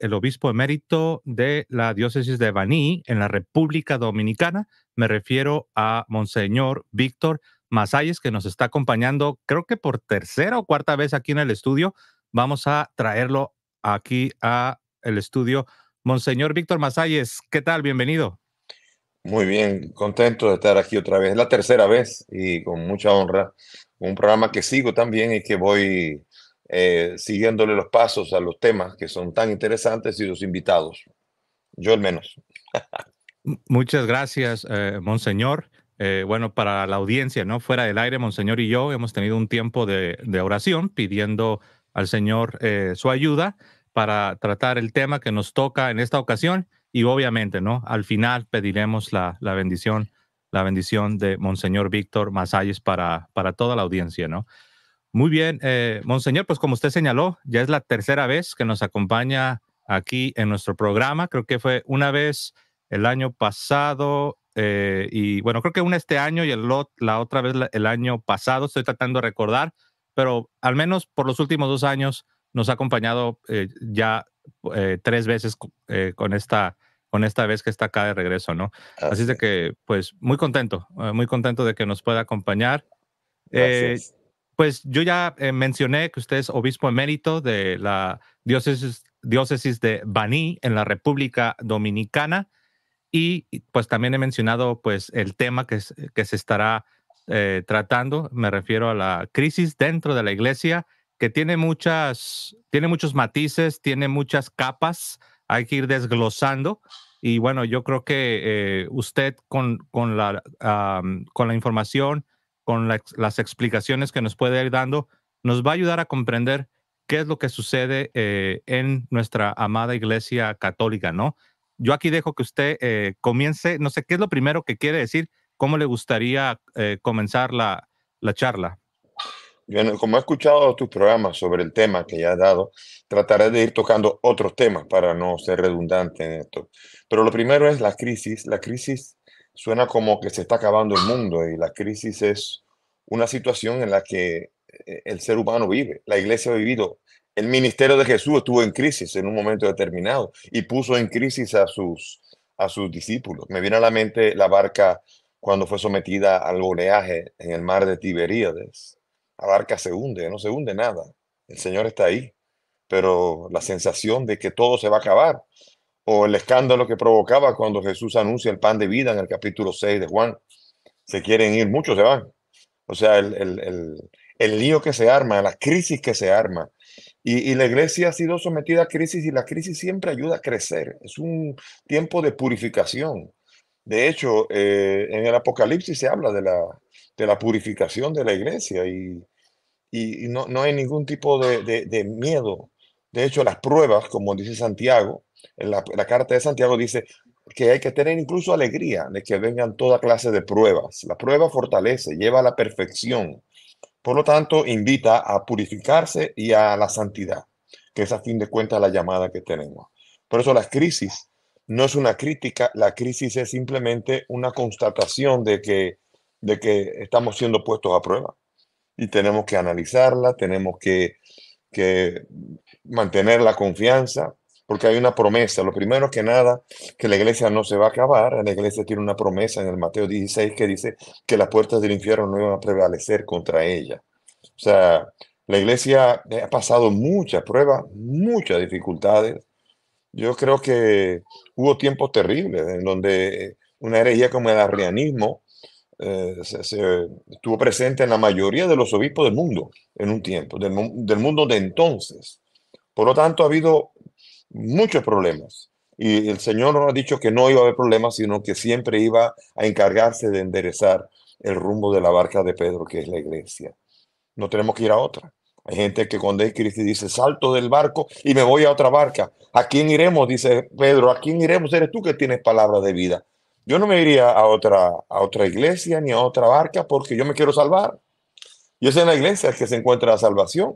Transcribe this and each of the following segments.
el obispo emérito de la diócesis de Baní en la República Dominicana. Me refiero a Monseñor Víctor Masalles, que nos está acompañando, creo que por tercera o cuarta vez aquí en el estudio. Vamos a traerlo aquí a el estudio. Monseñor Víctor Masalles, ¿qué tal? Bienvenido. Muy bien, contento de estar aquí otra vez. la tercera vez y con mucha honra. Un programa que sigo también y que voy eh, siguiéndole los pasos a los temas que son tan interesantes y los invitados. Yo al menos. Muchas gracias, eh, Monseñor. Eh, bueno, para la audiencia, ¿no? Fuera del aire, Monseñor y yo hemos tenido un tiempo de, oración pidiendo al Señor su ayuda para tratar el tema que nos toca en esta ocasión y obviamente, ¿no? Al final pediremos la, bendición, la bendición de Monseñor Víctor Masalles para, para toda la audiencia, ¿no? Muy bien, eh, Monseñor, pues como usted señaló, ya es la tercera vez que nos acompaña aquí en nuestro programa. Creo que fue una vez el año pasado eh, y bueno, creo que una este año y la otra vez el año pasado, estoy tratando de recordar, pero al menos por los últimos dos años nos ha acompañado eh, ya tres veces con esta con esta vez que está acá de regreso, ¿no? Así, es de que, pues, muy contento, muy contento de que nos pueda acompañar. Gracias pues yo ya eh, mencioné que usted es obispo emérito de la diócesis, diócesis de Baní en la República Dominicana y pues también he mencionado pues el tema que, que se estará eh, tratando, me refiero a la crisis dentro de la iglesia que tiene muchas, tiene muchos matices, tiene muchas capas, hay que ir desglosando. Y bueno, yo creo que eh, usted con, la, con la información con las explicaciones que nos puede ir dando, nos va a ayudar a comprender qué es lo que sucede eh, en nuestra amada iglesia católica, ¿no? Yo aquí dejo que usted eh, comience, no sé, ¿qué es lo primero que quiere decir? ¿Cómo le gustaría eh, comenzar la, la charla? Bien, como he escuchado tus programas sobre el tema que ya has dado, trataré de ir tocando otros temas para no ser redundante en esto. Pero lo primero es la crisis. La crisis suena como que se está acabando el mundo y la crisis es una situación en la que eh, el ser humano vive, la iglesia ha vivido. El ministerio de Jesús estuvo en crisis en un momento determinado y puso en crisis a sus, a sus discípulos. Me viene a la mente la barca cuando fue sometida al oleaje en el mar de Tiberíades. La barca se hunde, no se hunde nada. El Señor está ahí, pero la sensación de que todo se va a acabar, o el escándalo que provocaba cuando Jesús anuncia el pan de vida en el capítulo 6 de Juan. Se quieren ir, muchos se van. O sea, el, el, lío que se arma, la crisis que se arma. Y, la iglesia ha sido sometida a crisis y la crisis siempre ayuda a crecer. Es un tiempo de purificación. De hecho, eh, en el Apocalipsis se habla de la, de la purificación de la iglesia y, no, hay ningún tipo de miedo. De hecho, las pruebas, como dice Santiago, la, carta de Santiago dice que hay que tener incluso alegría de que vengan toda clase de pruebas. La prueba fortalece, lleva a la perfección. Por lo tanto, invita a purificarse y a la santidad, que es a fin de cuentas la llamada que tenemos. Por eso la crisis no es una crítica, la crisis es simplemente una constatación de que, de que estamos siendo puestos a prueba y tenemos que analizarla, tenemos que, que mantener la confianza, porque hay una promesa. Lo primero que nada, que la iglesia no se va a acabar. La iglesia tiene una promesa en el Mateo 16 que dice que las puertas del infierno no iban a prevalecer contra ella. O sea, la iglesia ha pasado muchas pruebas, muchas dificultades. Yo creo que hubo tiempos terribles en donde eh, una herejía como el arrianismo eh, se, estuvo presente en la mayoría de los obispos del mundo en un tiempo, del mundo de entonces. Por lo tanto, ha habido muchos problemas. Y el Señor nos ha dicho que no iba a haber problemas, sino que siempre iba a encargarse de enderezar el rumbo de la barca de Pedro, que es la iglesia. No tenemos que ir a otra. Hay gente que cuando hay Cristo dice, salto del barco y me voy a otra barca. ¿A quién iremos? Dice Pedro, ¿a quién iremos? Eres tú que tienes palabra de vida. Yo no me iría a otra, a otra iglesia ni a otra barca porque yo me quiero salvar. Y es en la iglesia que se encuentra la salvación.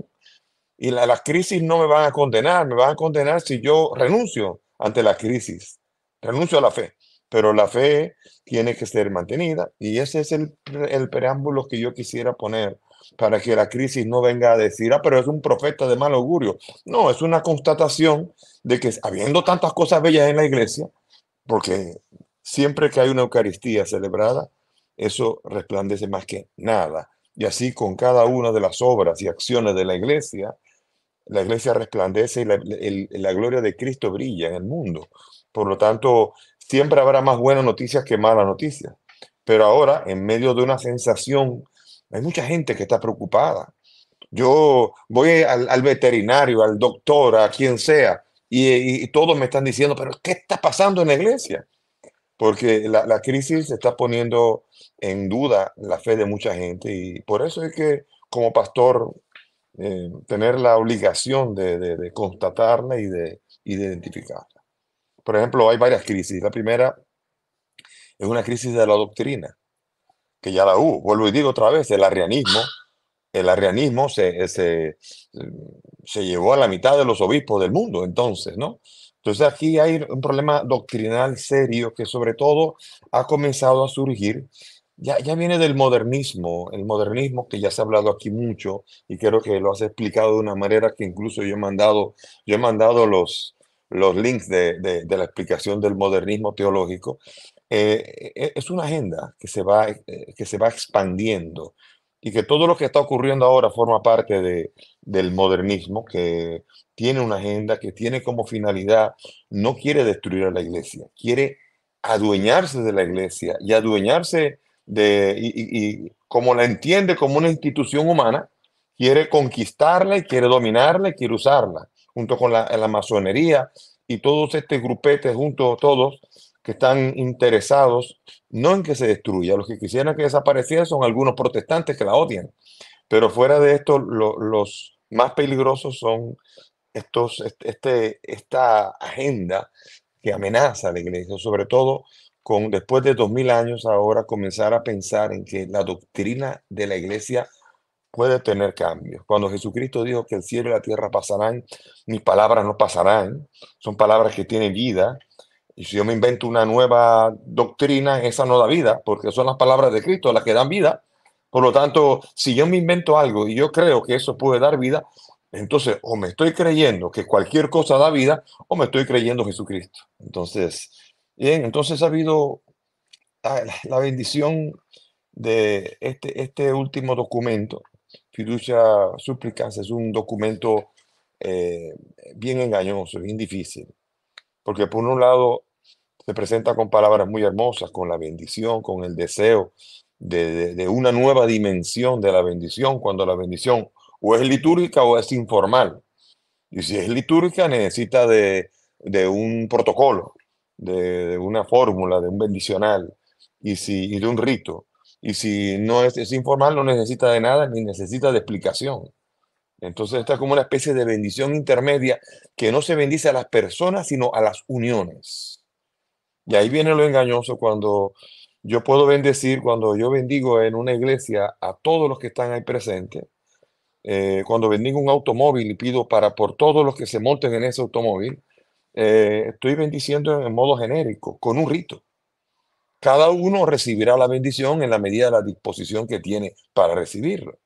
Y las crisis no me van a condenar, me van a condenar si yo renuncio ante la crisis, renuncio a la fe. Pero la fe tiene que ser mantenida y ese es el, el preámbulo que yo quisiera poner para que la crisis no venga a decir, ah, pero es un profeta de mal augurio. No, es una constatación de que habiendo tantas cosas bellas en la iglesia, porque siempre que hay una Eucaristía celebrada, eso resplandece más que nada. Y así con cada una de las obras y acciones de la iglesia, la iglesia resplandece y la, gloria de Cristo brilla en el mundo. Por lo tanto, siempre habrá más buenas noticias que malas noticias. Pero ahora, en medio de una sensación, hay mucha gente que está preocupada. Yo voy al, veterinario, al doctor, a quien sea, y, todos me están diciendo, pero ¿qué está pasando en la iglesia? Porque la, la crisis está poniendo en duda la fe de mucha gente y por eso es que como pastor eh, tener la obligación de, constatarla y de, identificarla. Por ejemplo, hay varias crisis. La primera es una crisis de la doctrina, que ya la hubo. Vuelvo y digo otra vez, el arrianismo, el arrianismo se, se llevó a la mitad de los obispos del mundo entonces, ¿no? Entonces aquí hay un problema doctrinal serio que sobre todo ha comenzado a surgir ya, viene del modernismo, el modernismo que ya se ha hablado aquí mucho y creo que lo has explicado de una manera que incluso yo he mandado, yo he mandado los, los links de, de, la explicación del modernismo teológico. Eh, e, e, es una agenda que se, va, eh, que se va expandiendo y que todo lo que está ocurriendo ahora forma parte de, del modernismo, que tiene una agenda que tiene como finalidad, no quiere destruir a la iglesia, quiere adueñarse de la iglesia y adueñarse y, como la entiende como una institución humana, quiere conquistarla y quiere dominarla y quiere usarla, junto con la, masonería y todos estos grupetes, junto todos, que están interesados no en que se destruya, los que quisieran que desapareciera son algunos protestantes que la odian, pero fuera de esto los más peligrosos son estos, este, esta agenda que amenaza a la iglesia, sobre todo después de dos mil años ahora comenzar a pensar en que la doctrina de la iglesia puede tener cambios. Cuando Jesucristo dijo que el cielo y la tierra pasarán, mis palabras no pasarán, son palabras que tienen vida. Y si yo me invento una nueva doctrina, esa no da vida, porque son las palabras de Cristo las que dan vida. Por lo tanto, si yo me invento algo y yo creo que eso puede dar vida, entonces o me estoy creyendo que cualquier cosa da vida o me estoy creyendo Jesucristo. Entonces, Bien, entonces ha habido ah, la, bendición de este, este último documento. Fiducia Súplicas, es un documento eh, bien engañoso, bien difícil, porque por un lado se presenta con palabras muy hermosas, con la bendición, con el deseo de, una nueva dimensión de la bendición, cuando la bendición o es litúrgica o es informal. Y si es litúrgica necesita de un protocolo, de, una fórmula, de un bendicional y, si, de un rito. Y si no es, informal, no necesita de nada ni necesita de explicación. Entonces, está como una especie de bendición intermedia que no se bendice a las personas, sino a las uniones. Y ahí viene lo engañoso cuando yo puedo bendecir, cuando yo bendigo en una iglesia a todos los que están ahí presentes, eh, cuando bendigo un automóvil y pido para por todos los que se monten en ese automóvil, eh, estoy bendiciendo en modo genérico, con un rito. Cada uno recibirá la bendición en la medida de la disposición que tiene para recibirlo.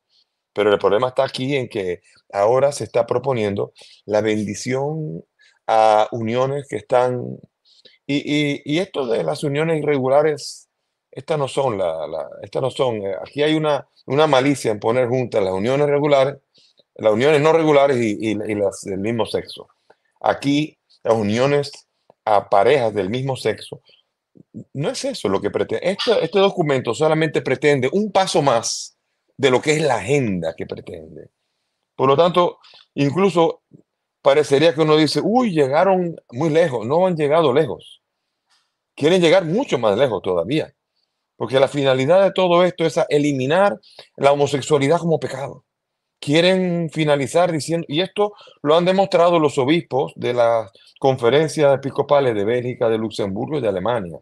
Pero el problema está aquí en que ahora se está proponiendo la bendición a uniones que están... Y, y, esto de las uniones irregulares, estas no son, la, estas no son, eh, aquí hay una, una malicia en poner juntas las uniones regulares, las uniones no regulares y, y las del mismo sexo. Aquí las uniones a parejas del mismo sexo. No es eso lo que pretende. Este, documento solamente pretende un paso más de lo que es la agenda que pretende. Por lo tanto, incluso parecería que uno dice, uy, llegaron muy lejos, no han llegado lejos. Quieren llegar mucho más lejos todavía, porque la finalidad de todo esto es eliminar la homosexualidad como pecado quieren finalizar diciendo, y esto lo han demostrado los obispos de las conferencias episcopales de Bélgica, de Luxemburgo y de Alemania,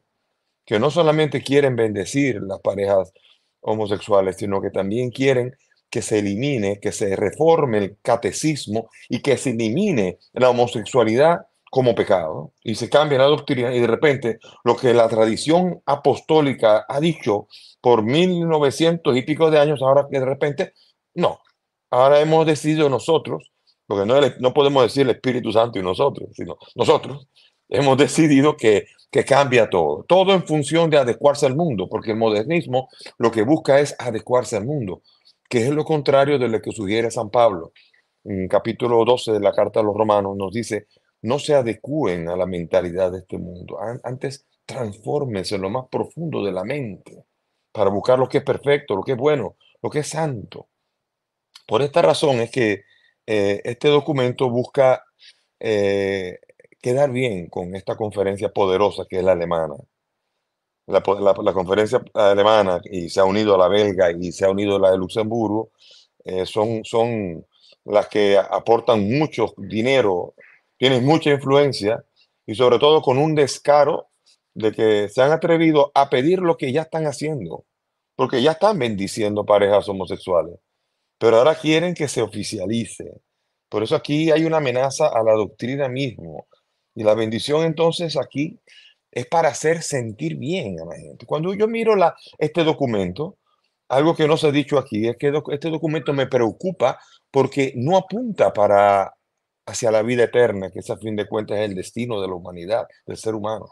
que no solamente quieren bendecir las parejas homosexuales, sino que también quieren que se elimine, que se reforme el catecismo y que se elimine la homosexualidad como pecado y se cambia la doctrina y de repente lo que la tradición apostólica ha dicho por novecientos y pico de años, ahora que de repente, no, ahora hemos decidido nosotros, porque no, no podemos decir el Espíritu Santo y nosotros, sino nosotros, hemos decidido que, cambia todo. Todo en función de adecuarse al mundo, porque el modernismo lo que busca es adecuarse al mundo, que es lo contrario de lo que sugiere San Pablo. En capítulo 12 de la Carta a los Romanos nos dice, no se adecúen a la mentalidad de este mundo, antes transfórmense en lo más profundo de la mente para buscar lo que es perfecto, lo que es bueno, lo que es santo. Por esta razón es que eh, este documento busca eh, quedar bien con esta conferencia poderosa que es la alemana. La, conferencia alemana y se ha unido a la belga y se ha unido a la de Luxemburgo, eh, son, son las que aportan mucho dinero, tienen mucha influencia y sobre todo con un descaro de que se han atrevido a pedir lo que ya están haciendo, porque ya están bendiciendo parejas homosexuales pero ahora quieren que se oficialice. Por eso aquí hay una amenaza a la doctrina mismo. Y la bendición entonces aquí es para hacer sentir bien a la gente. Cuando yo miro la, este documento, algo que no se ha dicho aquí es que este documento me preocupa porque no apunta para hacia la vida eterna, que es a fin de cuentas el destino de la humanidad, del ser humano.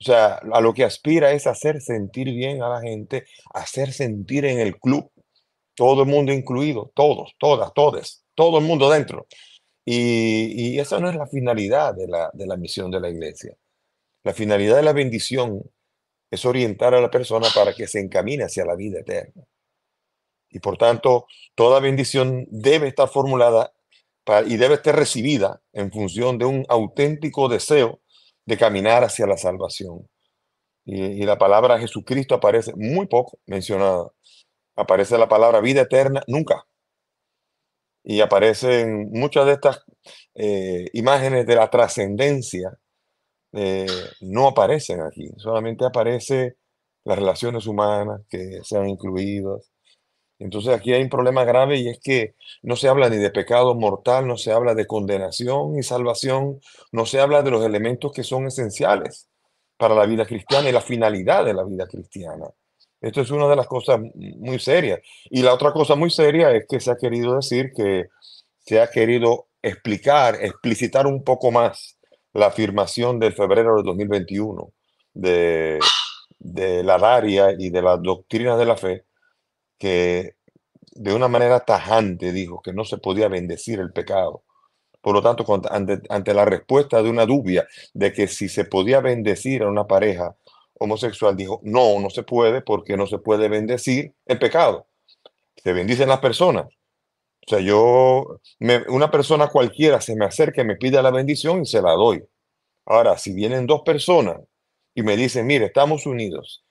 O sea, a lo que aspira es hacer sentir bien a la gente, hacer sentir en el club todo el mundo incluido, todos, todas, todes, todo el mundo dentro. Y, esa no es la finalidad de la, de la misión de la iglesia. La finalidad de la bendición es orientar a la persona para que se encamine hacia la vida eterna. Y por tanto, toda bendición debe estar formulada y debe estar recibida en función de un auténtico deseo de caminar hacia la salvación. Y, y la palabra Jesucristo aparece muy poco mencionada aparece la palabra vida eterna nunca. Y aparecen muchas de estas eh, imágenes de la trascendencia, eh, no aparecen aquí, solamente aparece las relaciones humanas que sean incluidas. Entonces aquí hay un problema grave y es que no se habla ni de pecado mortal, no se habla de condenación y salvación, no se habla de los elementos que son esenciales para la vida cristiana y la finalidad de la vida cristiana. Esto es una de las cosas muy serias. Y la otra cosa muy seria es que se ha querido decir que se ha querido explicar, explicitar un poco más la afirmación del febrero de 2021 de, de la Daria y de las doctrinas de la fe, que de una manera tajante dijo que no se podía bendecir el pecado. Por lo tanto, ante, ante la respuesta de una dubia de que si se podía bendecir a una pareja homosexual dijo, no, no se puede porque no se puede bendecir el pecado. Se bendicen las personas. O sea, yo, una persona cualquiera se me acerca y me pide la bendición y se la doy. Ahora, si vienen dos personas y me dicen, mire, estamos unidos,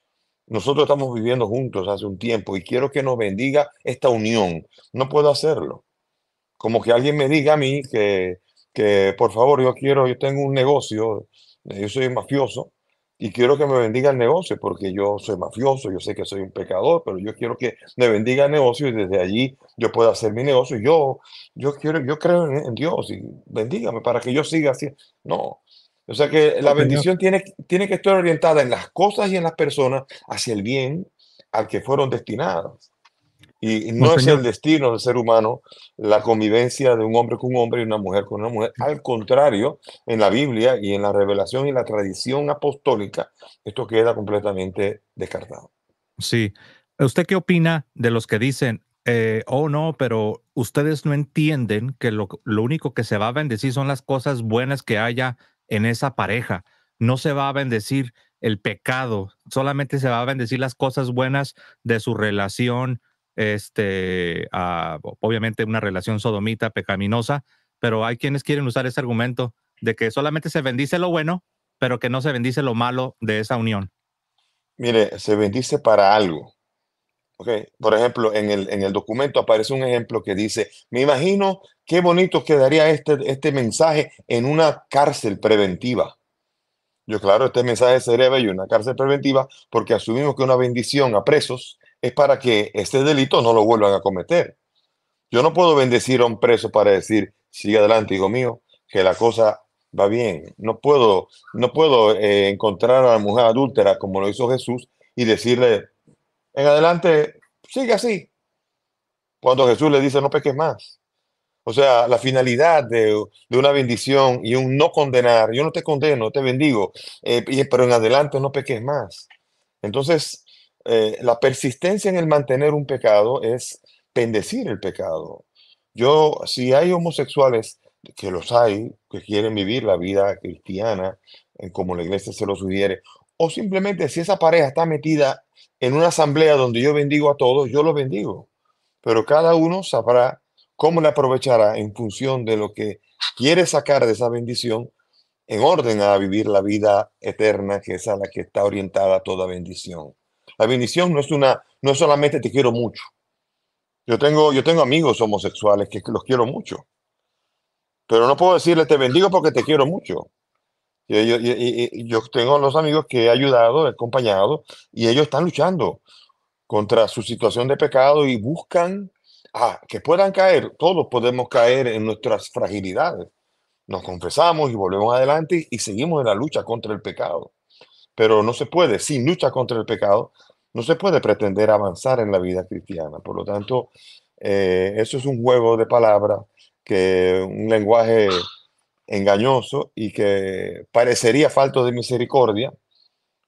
nosotros estamos viviendo juntos hace un tiempo y quiero que nos bendiga esta unión, no puedo hacerlo. Como que alguien me diga a mí que, que por favor, yo quiero, yo tengo un negocio, eh, yo soy mafioso, y quiero que me bendiga el negocio, porque yo soy mafioso, yo sé que soy un pecador, pero yo quiero que me bendiga el negocio y desde allí yo pueda hacer mi negocio. Yo, yo quiero, yo creo en, Dios y bendígame para que yo siga así. No. O sea que la bendición tiene, tiene que estar orientada en las cosas y en las personas hacia el bien al que fueron destinadas. Y no, es el destino del ser humano la convivencia de un hombre con un hombre y una mujer con una mujer. Al contrario, en la Biblia y en la revelación y la tradición apostólica, esto queda completamente descartado. Sí. ¿Usted qué opina de los que dicen, eh, oh no, pero ustedes no entienden que lo, lo único que se va a bendecir son las cosas buenas que haya en esa pareja? No se va a bendecir el pecado, solamente se va a bendecir las cosas buenas de su relación este, obviamente una relación sodomita, pecaminosa, pero hay quienes quieren usar ese argumento de que solamente se bendice lo bueno, pero que no se bendice lo malo de esa unión. Mire, se bendice para algo. Por ejemplo, en el, en el documento aparece un ejemplo que dice, me imagino qué bonito quedaría este, este mensaje en una cárcel preventiva. Yo, claro, este mensaje sería bello en una cárcel preventiva porque asumimos que una bendición a presos es para que este delito no lo vuelvan a cometer. Yo no puedo bendecir a un preso para decir, sigue adelante, hijo mío, que la cosa va bien. No puedo, no puedo eh, encontrar a la mujer adúltera como lo hizo Jesús y decirle, en adelante, sigue así. Cuando Jesús le dice, no peques más. O sea, la finalidad de, una bendición y un no condenar, yo no te condeno, te bendigo, eh, pero en adelante no peques más. Entonces, eh, la persistencia en el mantener un pecado es bendecir el pecado. Yo, si hay homosexuales, que los hay, que quieren vivir la vida cristiana eh, como la iglesia se lo sugiere, o simplemente si esa pareja está metida en una asamblea donde yo bendigo a todos, yo los bendigo. Pero cada uno sabrá cómo le aprovechará en función de lo que quiere sacar de esa bendición en orden a vivir la vida eterna, que es a la que está orientada toda bendición. La bendición no es una, no es solamente te quiero mucho. Yo tengo, yo tengo amigos homosexuales que los quiero mucho. Pero no puedo decirle te bendigo porque te quiero mucho. Yo, tengo los amigos que he ayudado, he acompañado, y ellos están luchando contra su situación de pecado y buscan ah, que puedan caer. Todos podemos caer en nuestras fragilidades. Nos confesamos y volvemos adelante y seguimos en la lucha contra el pecado. Pero no se puede, sin lucha contra el pecado, no se puede pretender avanzar en la vida cristiana. Por lo tanto, eh, eso es un juego de palabras, que un lenguaje engañoso y que parecería falto de misericordia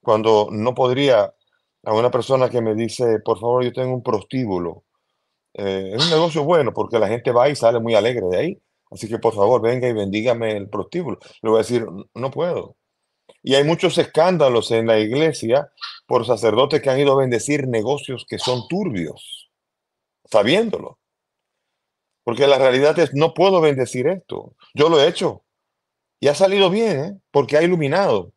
cuando no podría a una persona que me dice, por favor, yo tengo un prostíbulo. Eh, es un negocio bueno porque la gente va y sale muy alegre de ahí. Así que por favor, venga y bendígame el prostíbulo. Le voy a decir, no puedo. Y hay muchos escándalos en la iglesia por sacerdotes que han ido a bendecir negocios que son turbios, sabiéndolo. Porque la realidad es, no puedo bendecir esto. Yo lo he hecho. Y ha salido bien, ¿eh? porque ha iluminado.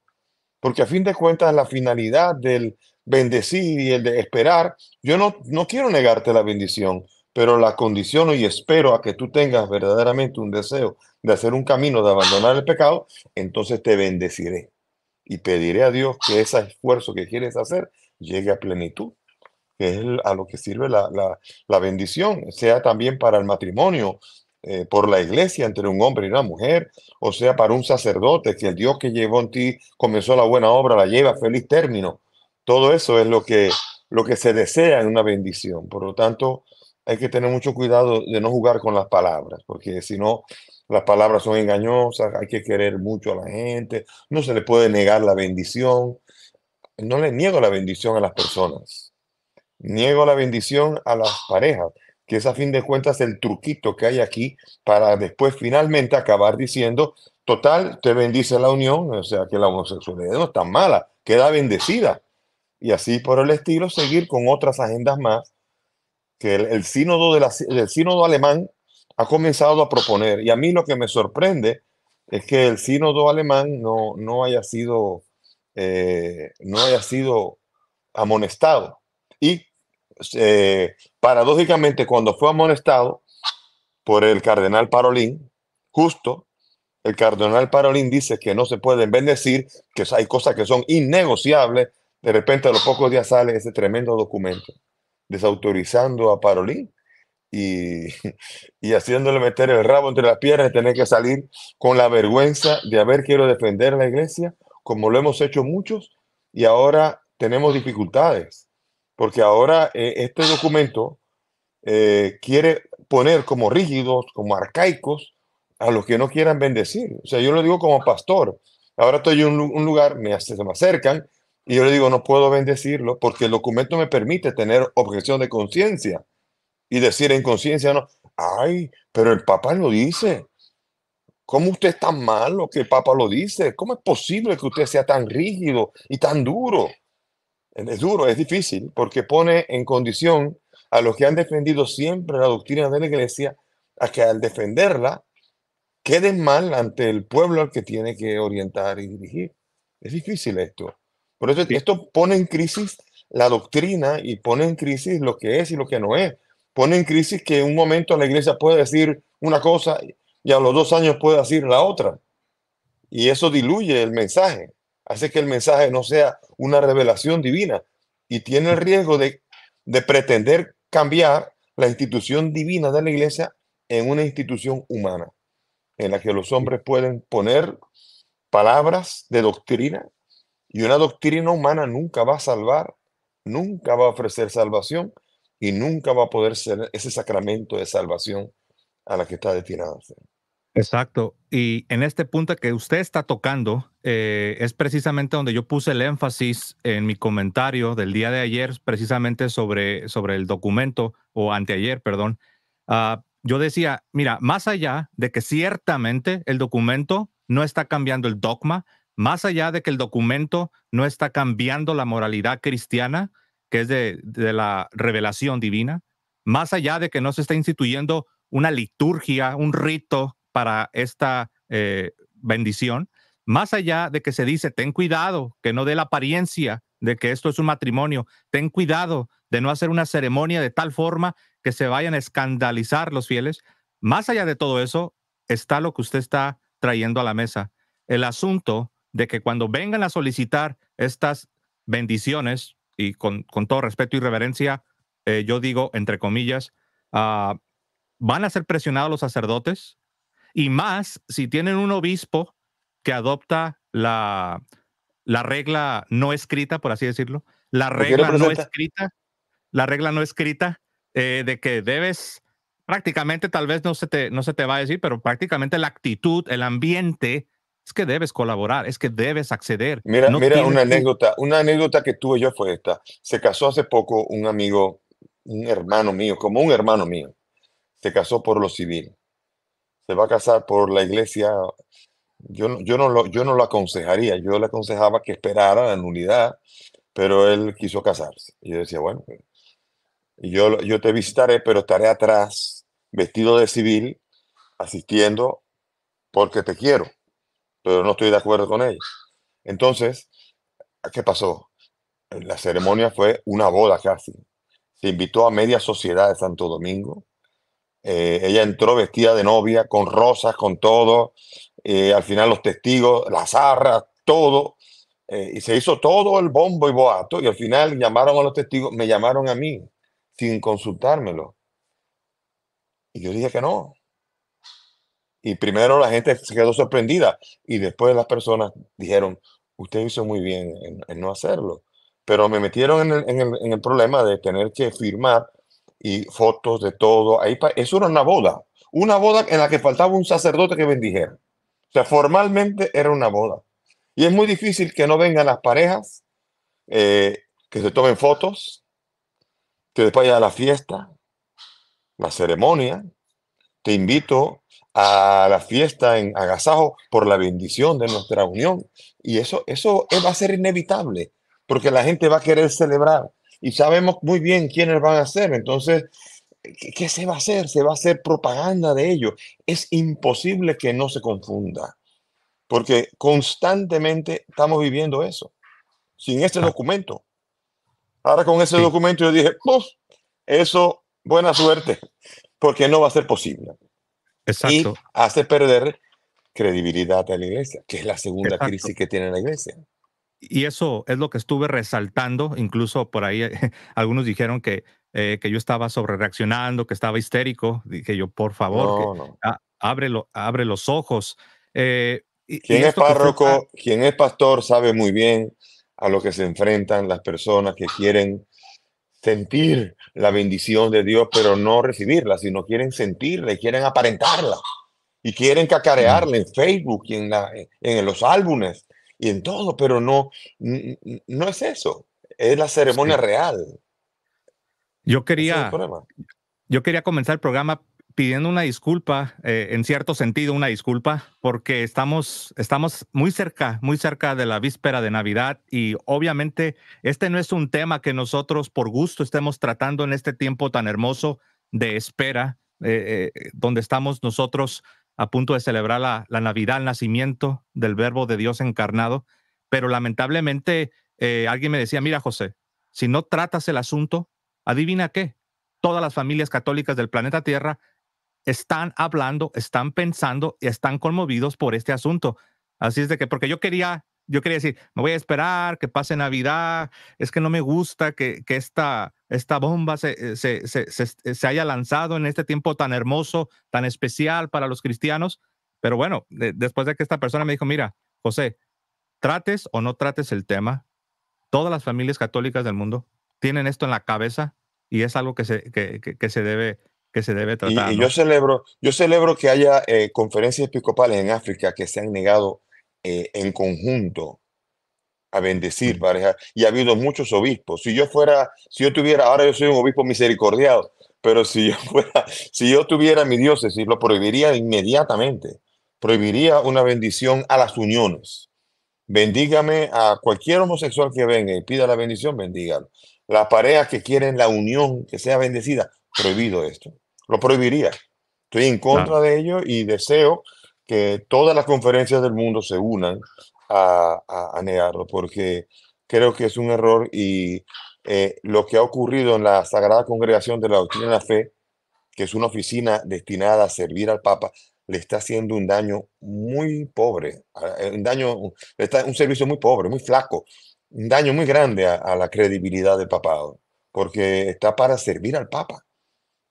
Porque a fin de cuentas la finalidad del bendecir y el de esperar, yo no, no quiero negarte la bendición, pero la condiciono y espero a que tú tengas verdaderamente un deseo de hacer un camino, de abandonar el pecado, entonces te bendeciré y pediré a Dios que ese esfuerzo que quieres hacer llegue a plenitud, que es a lo que sirve la, bendición, sea también para el matrimonio, eh, por la iglesia entre un hombre y una mujer, o sea para un sacerdote, que el Dios que llevó en ti comenzó la buena obra, la lleva a feliz término. Todo eso es lo que, lo que se desea en una bendición. Por lo tanto, hay que tener mucho cuidado de no jugar con las palabras, porque si no, las palabras son engañosas, hay que querer mucho a la gente, no se le puede negar la bendición. No le niego la bendición a las personas, niego la bendición a las parejas, que es a fin de cuentas el truquito que hay aquí para después finalmente acabar diciendo, total, te bendice la unión, o sea que la homosexualidad no está tan mala, queda bendecida. Y así por el estilo, seguir con otras agendas más, que el, sínodo, de el sínodo alemán ha comenzado a proponer. Y a mí lo que me sorprende es que el sínodo alemán no, no, haya, sido, eh, no haya sido amonestado. Y eh, paradójicamente, cuando fue amonestado por el cardenal Parolín, justo, el cardenal Parolín dice que no se pueden bendecir, que hay cosas que son innegociables. De repente, a los pocos días sale ese tremendo documento desautorizando a Parolín y, haciéndole meter el rabo entre las piernas, tener que salir con la vergüenza de haber quiero defender la iglesia, como lo hemos hecho muchos, y ahora tenemos dificultades, porque ahora eh, este documento eh, quiere poner como rígidos, como arcaicos, a los que no quieran bendecir. O sea, yo lo digo como pastor. Ahora estoy en un, lugar, se me acercan, y yo le digo, no puedo bendecirlo porque el documento me permite tener objeción de conciencia y decir en conciencia, no, ay, pero el Papa lo dice. ¿Cómo usted es tan malo que el Papa lo dice? ¿Cómo es posible que usted sea tan rígido y tan duro? Es duro, es difícil, porque pone en condición a los que han defendido siempre la doctrina de la Iglesia a que al defenderla queden mal ante el pueblo al que tiene que orientar y dirigir. Es difícil esto. Por eso esto pone en crisis la doctrina y pone en crisis lo que es y lo que no es pone en crisis que en un momento la iglesia puede decir una cosa y a los dos años puede decir la otra. Y eso diluye el mensaje, hace que el mensaje no sea una revelación divina y tiene el riesgo de, de pretender cambiar la institución divina de la iglesia en una institución humana, en la que los hombres pueden poner palabras de doctrina y una doctrina humana nunca va a salvar, nunca va a ofrecer salvación, y nunca va a poder ser ese sacramento de salvación a la que está destinado Exacto. Y en este punto que usted está tocando, eh, es precisamente donde yo puse el énfasis en mi comentario del día de ayer, precisamente sobre, sobre el documento, o anteayer, perdón. Ah, yo decía, mira, más allá de que ciertamente el documento no está cambiando el dogma, más allá de que el documento no está cambiando la moralidad cristiana, que es de, la revelación divina, más allá de que no se está instituyendo una liturgia, un rito para esta eh, bendición, más allá de que se dice, ten cuidado, que no dé la apariencia de que esto es un matrimonio, ten cuidado de no hacer una ceremonia de tal forma que se vayan a escandalizar los fieles, más allá de todo eso está lo que usted está trayendo a la mesa, el asunto de que cuando vengan a solicitar estas bendiciones, y con, todo respeto y reverencia, eh, yo digo, entre comillas, ah, van a ser presionados los sacerdotes y más si tienen un obispo que adopta la, la regla no escrita, por así decirlo, la regla no escrita, la regla no escrita eh, de que debes prácticamente, tal vez no se, te, no se te va a decir, pero prácticamente la actitud, el ambiente es que debes colaborar, es que debes acceder. Mira, mira una anécdota, una anécdota que tuve yo fue esta. Se casó hace poco un amigo, un hermano mío, como un hermano mío. Se casó por lo civil. Se va a casar por la iglesia. Yo no, yo no, lo, yo no lo aconsejaría, yo le aconsejaba que esperara la nulidad, pero él quiso casarse. Y yo decía, bueno, yo, yo te visitaré, pero estaré atrás, vestido de civil, asistiendo, porque te quiero pero no estoy de acuerdo con ella. Entonces, ¿qué pasó? La ceremonia fue una boda casi. Se invitó a media sociedad de Santo Domingo. Eh, ella entró vestida de novia, con rosas, con todo. Eh, al final los testigos, las arras, todo. Eh, y se hizo todo el bombo y boato. Y al final llamaron a los testigos, me llamaron a mí, sin consultármelo. Y yo dije que no, y primero la gente se quedó sorprendida y después las personas dijeron, usted hizo muy bien en, no hacerlo. Pero me metieron en el, problema de tener que firmar y fotos de todo. Ahí eso era una boda, una boda en la que faltaba un sacerdote que bendijera. O sea, formalmente era una boda. Y es muy difícil que no vengan las parejas, eh, que se tomen fotos, que después haya la fiesta, la ceremonia. Te invito a la fiesta en agasajo por la bendición de nuestra unión. Y eso, eso va a ser inevitable, porque la gente va a querer celebrar y sabemos muy bien quiénes van a ser. Entonces, ¿qué, se va a hacer? Se va a hacer propaganda de ello? Es imposible que no se confunda, porque constantemente estamos viviendo eso, sin este ah. documento. Ahora con ese documento yo dije, pues, eso, buena suerte, porque no va a ser posible. Y hace perder credibilidad a la iglesia, que es la segunda crisis que tiene la iglesia. Y eso es lo que estuve resaltando, incluso por ahí eh, algunos dijeron que, eh, que yo estaba sobre reaccionando, que estaba histérico, dije yo, por favor, que, ábrelo, abre los ojos. Eh, quien es párroco, ah quien es pastor sabe muy bien a lo que se enfrentan las personas que quieren sentir la bendición de Dios, pero no recibirla, sino quieren sentirla y quieren aparentarla y quieren cacarearla en Facebook y en, los álbumes y en todo, pero no, no es eso, es la ceremonia real. Yo quería, yo quería comenzar el programa pidiendo una disculpa, eh, en cierto sentido una disculpa, porque estamos, estamos muy cerca, muy cerca de la víspera de Navidad y obviamente este no es un tema que nosotros por gusto estemos tratando en este tiempo tan hermoso de espera, eh, eh, donde estamos nosotros a punto de celebrar la, la, Navidad, el nacimiento del verbo de Dios encarnado, pero lamentablemente alguien me decía, mira José, si no tratas el asunto, adivina qué, todas las familias católicas del planeta Tierra están hablando, están pensando y están conmovidos por este asunto. Así es de que, porque yo quería, yo quería decir, me voy a esperar, que pase Navidad, es que no me gusta que, esta, esta bomba eh, eh, se, haya lanzado en este tiempo tan hermoso, tan especial para los cristianos. Pero bueno, después de que esta persona me dijo, mira, José, trates o no trates el tema, todas las familias católicas del mundo tienen esto en la cabeza y es algo que se, que, que se debe que se debe tratar. Y, yo, celebro, yo celebro que haya eh, conferencias episcopales en África que se han negado eh, en conjunto a bendecir pareja. Y ha habido muchos obispos. Si yo fuera, si yo tuviera, ahora yo soy un obispo misericordiado, pero si yo fuera, si yo tuviera mi diócesis, lo prohibiría inmediatamente. Prohibiría una bendición a las uniones. Bendígame a cualquier homosexual que venga y pida la bendición, bendígalo. Las parejas que quieren la unión, que sea bendecida, prohibido esto lo prohibiría. Estoy en contra de ello y deseo que todas las conferencias del mundo se unan a, a, porque creo que es un error y eh, lo que ha ocurrido en la Sagrada Congregación de la Doctrina de la Fe, que es una oficina destinada a servir al Papa, le está haciendo un daño muy pobre, eh, un daño, un servicio muy pobre, muy flaco, un daño muy grande a, a la credibilidad del papado, porque está para servir al Papa.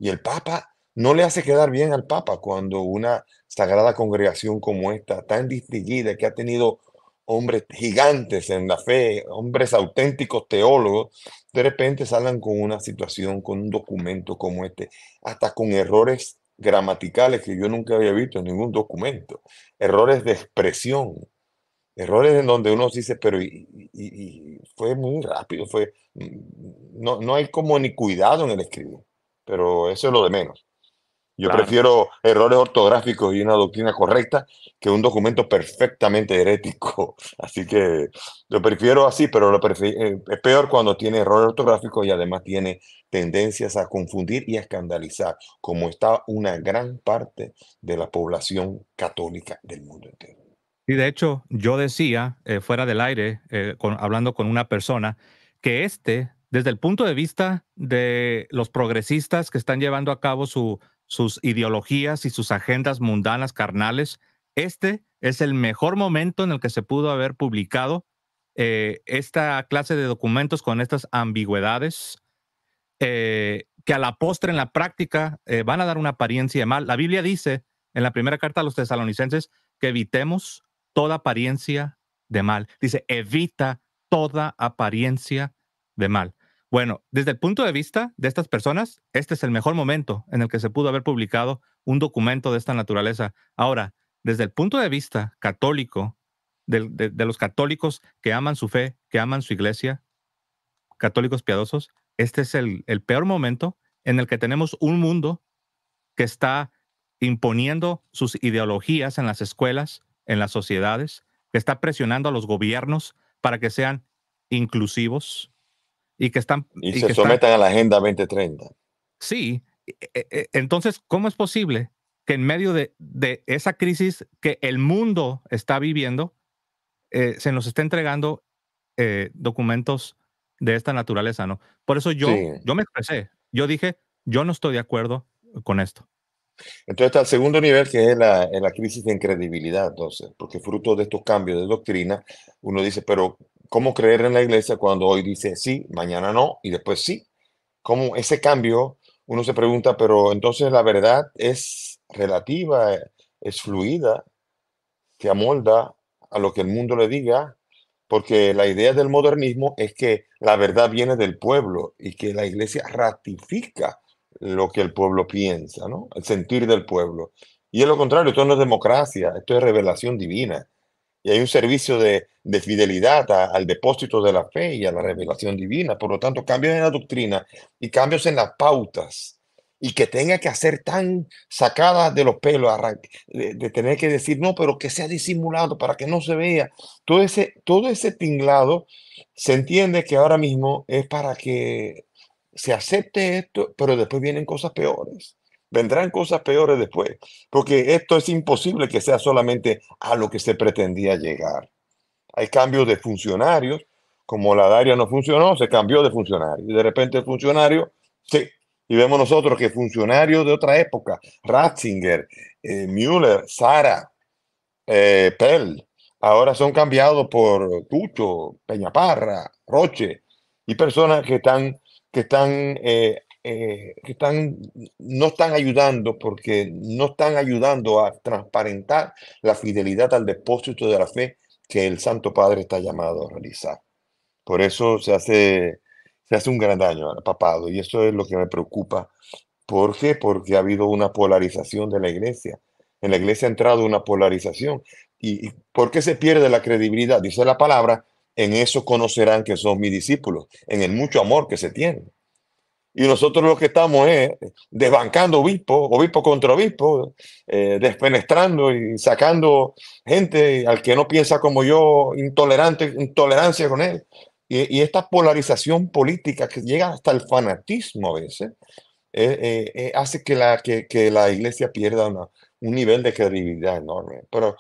Y el Papa no le hace quedar bien al Papa cuando una sagrada congregación como esta, tan distinguida, que ha tenido hombres gigantes en la fe, hombres auténticos teólogos, de repente salgan con una situación, con un documento como este, hasta con errores gramaticales que yo nunca había visto en ningún documento, errores de expresión, errores en donde uno dice, pero fue muy rápido, fue, mm, no, no hay como ni cuidado en el escribir pero eso es lo de menos. Yo prefiero errores ortográficos y una doctrina correcta que un documento perfectamente herético. Así que lo prefiero así, pero lo eh, es peor cuando tiene errores ortográficos y además tiene tendencias a confundir y a escandalizar, como está una gran parte de la población católica del mundo entero. Y de hecho, yo decía, eh, fuera del aire, eh, hablando con una persona, que este desde el punto de vista de los progresistas que están llevando a cabo sus ideologías y sus agendas mundanas, carnales, este es el mejor momento en el que se pudo haber publicado eh, esta clase de documentos con estas ambigüedades eh, que a la postre en la práctica eh, van a dar una apariencia de mal. La Biblia dice en la primera carta a los tesalonicenses que evitemos toda apariencia de mal. Dice, evita toda apariencia de mal. Bueno, desde el punto de vista de estas personas, este es el mejor momento en el que se pudo haber publicado un documento de esta naturaleza. Ahora, desde el punto de vista católico, de, los católicos que aman su fe, que aman su iglesia, católicos piadosos, este es el, el peor momento en el que tenemos un mundo que está imponiendo sus ideologías en las escuelas, en las sociedades, que está presionando a los gobiernos para que sean inclusivos, y que están... Y, se sometan a la Agenda 2030. Sí, e, e, e, entonces, ¿cómo es posible que en medio de, esa crisis que el mundo está viviendo, eh, se nos está entregando eh, documentos de esta naturaleza, ¿no? Por eso yo, yo me expresé, yo dije, yo no estoy de acuerdo con esto. Entonces está el segundo nivel que es la, la crisis de incredibilidad, entonces, porque fruto de estos cambios de doctrina, uno dice, pero cómo creer en la iglesia cuando hoy dice sí, mañana no y después sí. Cómo ese cambio, uno se pregunta, pero entonces la verdad es relativa, es fluida, se amolda a lo que el mundo le diga, porque la idea del modernismo es que la verdad viene del pueblo y que la iglesia ratifica lo que el pueblo piensa, ¿no? El sentir del pueblo. Y es lo contrario, esto no es democracia, esto es revelación divina. Y hay un servicio de, fidelidad al depósito de la fe y a la revelación divina. Por lo tanto, cambios en la doctrina y cambios en las pautas. Y que tenga que hacer tan sacada de los pelos, de, de, tener que decir, no, pero que sea disimulado para que no se vea. Todo ese, todo ese tinglado se entiende que ahora mismo es para que se acepte esto, pero después vienen cosas peores vendrán cosas peores después, porque esto es imposible que sea solamente a lo que se pretendía llegar. Hay cambios de funcionarios, como la Daria no funcionó, se cambió de funcionario. Y de repente el funcionario, sí, y vemos nosotros que funcionarios de otra época, Ratzinger, eh, Müller, Sara, eh, Pell, ahora son cambiados por Tucho, Peñaparra, Roche, y personas que están, que están eh, eh, que están, no están ayudando porque no están ayudando a transparentar la fidelidad al depósito de la fe que el Santo Padre está llamado a realizar. Por eso se hace, se hace un gran daño al papado y eso es lo que me preocupa. ¿Por qué? Porque ha habido una polarización de la iglesia. En la iglesia ha entrado una polarización. ¿Y, por qué se pierde la credibilidad? Dice la palabra, en eso conocerán que son mis discípulos, en el mucho amor que se tiene y nosotros lo que estamos es desbancando obispo obispo contra obispo, eh, despenestrando y sacando gente al que no piensa como yo, intolerante, intolerancia con él. Y, esta polarización política que llega hasta el fanatismo a veces, eh, eh, hace que la, que, la iglesia pierda un nivel de credibilidad enorme. Pero,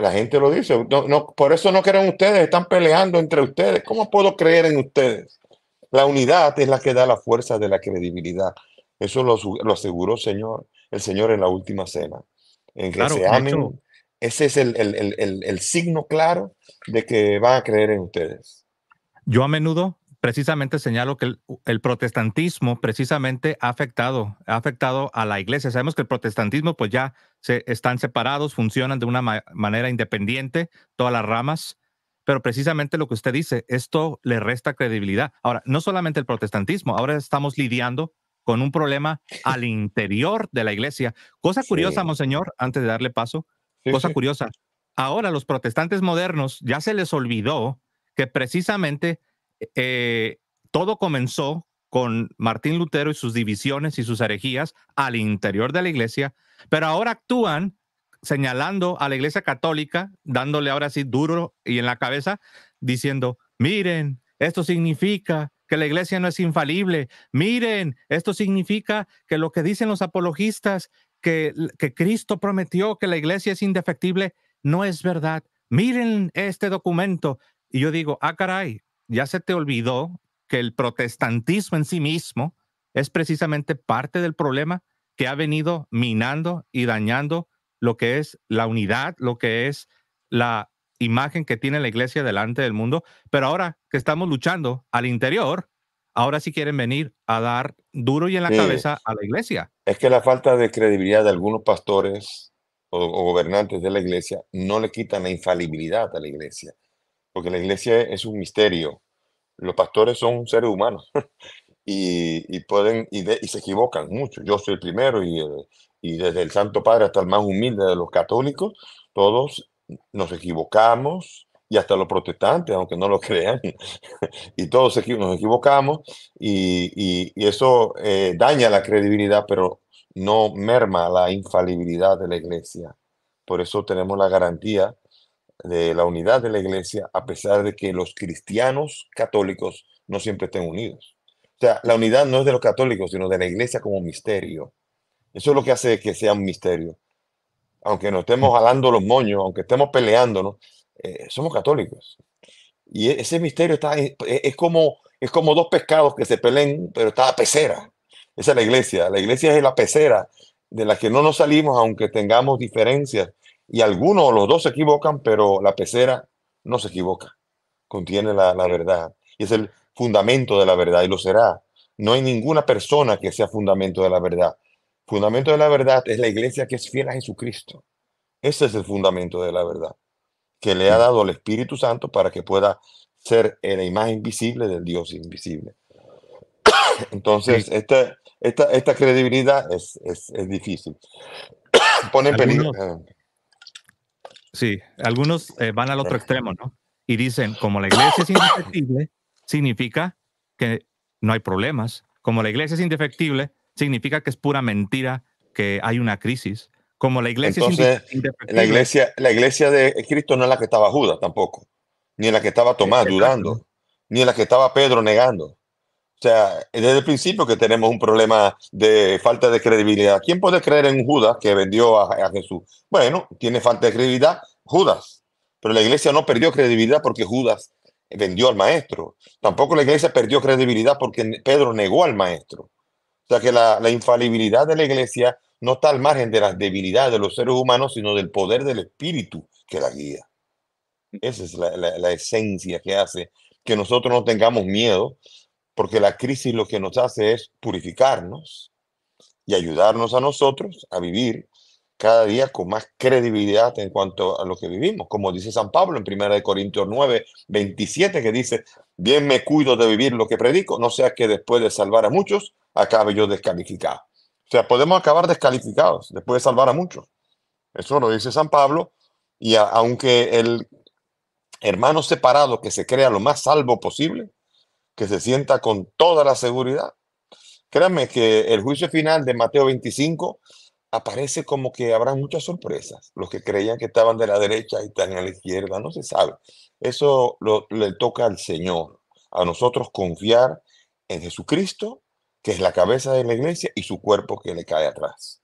la gente lo dice, no, no, por eso no creen ustedes, están peleando entre ustedes. ¿Cómo puedo creer en ustedes? La unidad es la que da la fuerza de la credibilidad. Eso lo, aseguró el Señor en la última cena. En Ese es el, signo claro de que van a creer en ustedes. Yo a menudo precisamente señalo que el, protestantismo precisamente ha afectado, a la iglesia. Sabemos que el protestantismo pues ya están separados, funcionan de una manera independiente, todas las ramas, pero precisamente lo que usted dice, esto le resta credibilidad. Ahora, no solamente el protestantismo, ahora estamos lidiando con un problema al interior de la iglesia. Cosa curiosa, monseñor, antes de darle paso, cosa curiosa. Ahora los protestantes modernos ya se les olvidó que precisamente eh, todo comenzó con Martín Lutero y sus divisiones y sus herejías al interior de la iglesia, pero ahora actúan señalando a la iglesia católica, dándole ahora sí duro y en la cabeza, diciendo, miren, esto significa que la iglesia no es infalible, miren, esto significa que lo que dicen los apologistas, que, Cristo prometió que la iglesia es indefectible, no es verdad. Miren este documento. Y yo digo, ah, caray, ya se te olvidó que el protestantismo en sí mismo es precisamente parte del problema que ha venido minando y dañando lo que es la unidad, lo que es la imagen que tiene la iglesia delante del mundo, pero ahora que estamos luchando al interior, ahora sí quieren venir a dar duro y en la cabeza a la iglesia. Es que la falta de credibilidad de algunos pastores o, gobernantes de la iglesia no le quitan la infalibilidad a la iglesia, porque la iglesia es un misterio. Los pastores son seres humanos y, y pueden y, se equivocan mucho. Yo soy el primero y eh, y desde el Santo Padre hasta el más humilde de los católicos, todos nos equivocamos y hasta los protestantes, aunque no lo crean, y todos nos equivocamos y, eso eh, daña la credibilidad, pero no merma la infalibilidad de la iglesia. Por eso tenemos la garantía de la unidad de la iglesia, a pesar de que los cristianos católicos no siempre estén unidos. O sea, la unidad no es de los católicos, sino de la iglesia como misterio. Eso es lo que hace que sea un misterio. Aunque nos estemos jalando los moños, aunque estemos peleándonos, eh, somos católicos. Y e, ese misterio está, eh, es, como, es como dos pescados que se peleen, pero está la pecera. Esa es la iglesia. La iglesia es la pecera de la que no nos salimos, aunque tengamos diferencias. Y algunos, los dos se equivocan, pero la pecera no se equivoca. Contiene la, la verdad. Y es el fundamento de la verdad, y lo será. No hay ninguna persona que sea fundamento de la verdad fundamento de la verdad es la iglesia que es fiel a Jesucristo. Ese es el fundamento de la verdad, que le ha dado el Espíritu Santo para que pueda ser en eh, la imagen visible del Dios invisible. Entonces, esta, esta, credibilidad es, difícil. Pone en peligro. Eh. Sí, algunos eh, van al otro extremo, ¿no? Y dicen, como la iglesia es indefectible, significa que no hay problemas. Como la iglesia es indefectible, significa que es pura mentira que hay una crisis. Como la iglesia la iglesia, la iglesia de Cristo no es la que estaba Judas tampoco, ni en la que estaba Tomás durando ni en la que estaba Pedro negando. O sea, desde el principio que tenemos un problema de falta de credibilidad. ¿Quién puede creer en Judas que vendió a, a Jesús? Bueno, tiene falta de credibilidad Judas, pero la iglesia no perdió credibilidad porque Judas vendió al maestro. Tampoco la iglesia perdió credibilidad porque Pedro negó al maestro. O sea que la, infalibilidad de la iglesia no está al margen de las debilidades de los seres humanos, sino del poder del Espíritu que la guía. Esa es la, la, esencia que hace que nosotros no tengamos miedo, porque la crisis lo que nos hace es purificarnos y ayudarnos a nosotros a vivir cada día con más credibilidad en cuanto a lo que vivimos, como dice San Pablo en 1 Corintios 9, 27, que dice, bien me cuido de vivir lo que predico, no sea que después de salvar a muchos, acabe yo descalificado. O sea, podemos acabar descalificados después de salvar a muchos. Eso lo dice San Pablo, y aunque el hermano separado que se crea lo más salvo posible, que se sienta con toda la seguridad, créanme que el juicio final de Mateo 25 aparece como que habrá muchas sorpresas. Los que creían que estaban de la derecha y están a la izquierda, no se sabe. Eso le toca al Señor, a nosotros confiar en Jesucristo, que es la cabeza de la iglesia, y su cuerpo que le cae atrás,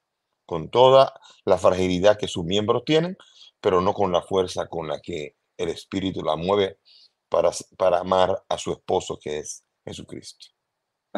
con toda la fragilidad que sus miembros tienen, pero no con la fuerza con la que el Espíritu la mueve para, para amar a su esposo, que es Jesucristo.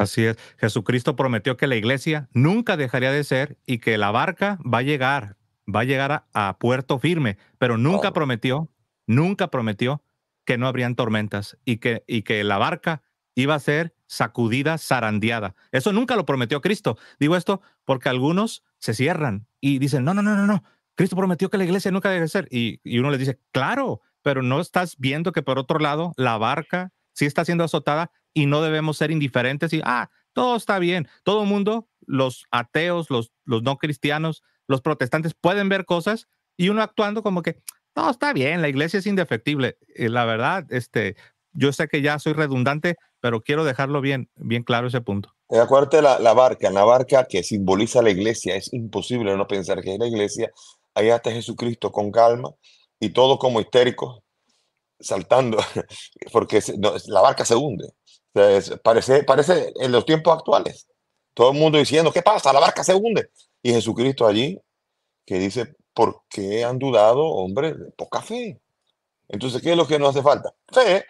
Así es. Jesucristo prometió que la iglesia nunca dejaría de ser y que la barca va a llegar, va a llegar a, puerto firme, pero nunca prometió, nunca prometió que no habrían tormentas y que, la barca iba a ser sacudida, zarandeada. Eso nunca lo prometió Cristo. Digo esto porque algunos se cierran y dicen, no, no, no, no, no. Cristo prometió que la iglesia nunca de ser. Y, y uno le dice, claro, pero no estás viendo que por otro lado la barca si está siendo azotada y no debemos ser indiferentes y, ah, todo está bien. Todo el mundo, los ateos, los, los no cristianos, los protestantes pueden ver cosas y uno actuando como que, todo está bien, la iglesia es indefectible. Eh, la verdad, este, yo sé que ya soy redundante, pero quiero dejarlo bien, bien claro ese punto. Eh, acuérdate la, la barca, la barca que simboliza la iglesia. Es imposible no pensar que es la iglesia. Allá está Jesucristo con calma y todo como histérico saltando, porque la barca se hunde. parece, parece en los tiempos actuales. Todo el mundo diciendo, ¿qué pasa? La barca se hunde. Y Jesucristo allí, que dice, ¿por qué han dudado, hombre, de poca fe? Entonces, ¿qué es lo que nos hace falta? Fe.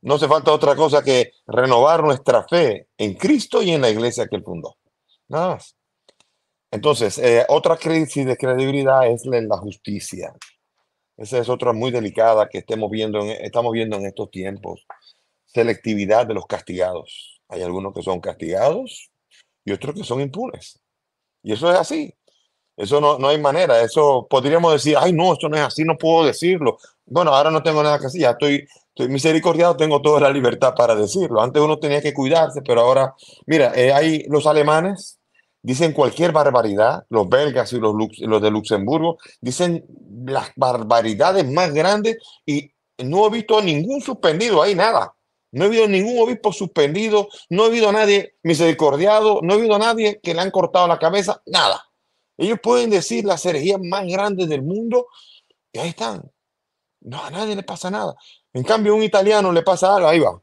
No hace falta otra cosa que renovar nuestra fe en Cristo y en la iglesia que él fundó. Nada más. Entonces, eh, otra crisis de credibilidad es la justicia. Esa es otra muy delicada que e, estamos viendo en estos tiempos. Selectividad de los castigados. Hay algunos que son castigados y otros que son impunes. Y eso es así. Eso no, no hay manera. Eso podríamos decir, ay, no, esto no es así, no puedo decirlo. Bueno, ahora no tengo nada que decir, ya estoy, misericordiado, tengo toda la libertad para decirlo. Antes uno tenía que cuidarse, pero ahora, mira, eh, hay los alemanes dicen cualquier barbaridad, los belgas y los, de Luxemburgo, dicen las barbaridades más grandes y no he visto ningún suspendido ahí, nada. No he visto ningún obispo suspendido, no he visto a nadie misericordiado, no he visto a nadie que le han cortado la cabeza, nada. Ellos pueden decir las herejías más grandes del mundo y ahí están. No, a nadie le pasa nada. En cambio, a un italiano le pasa algo, ahí va.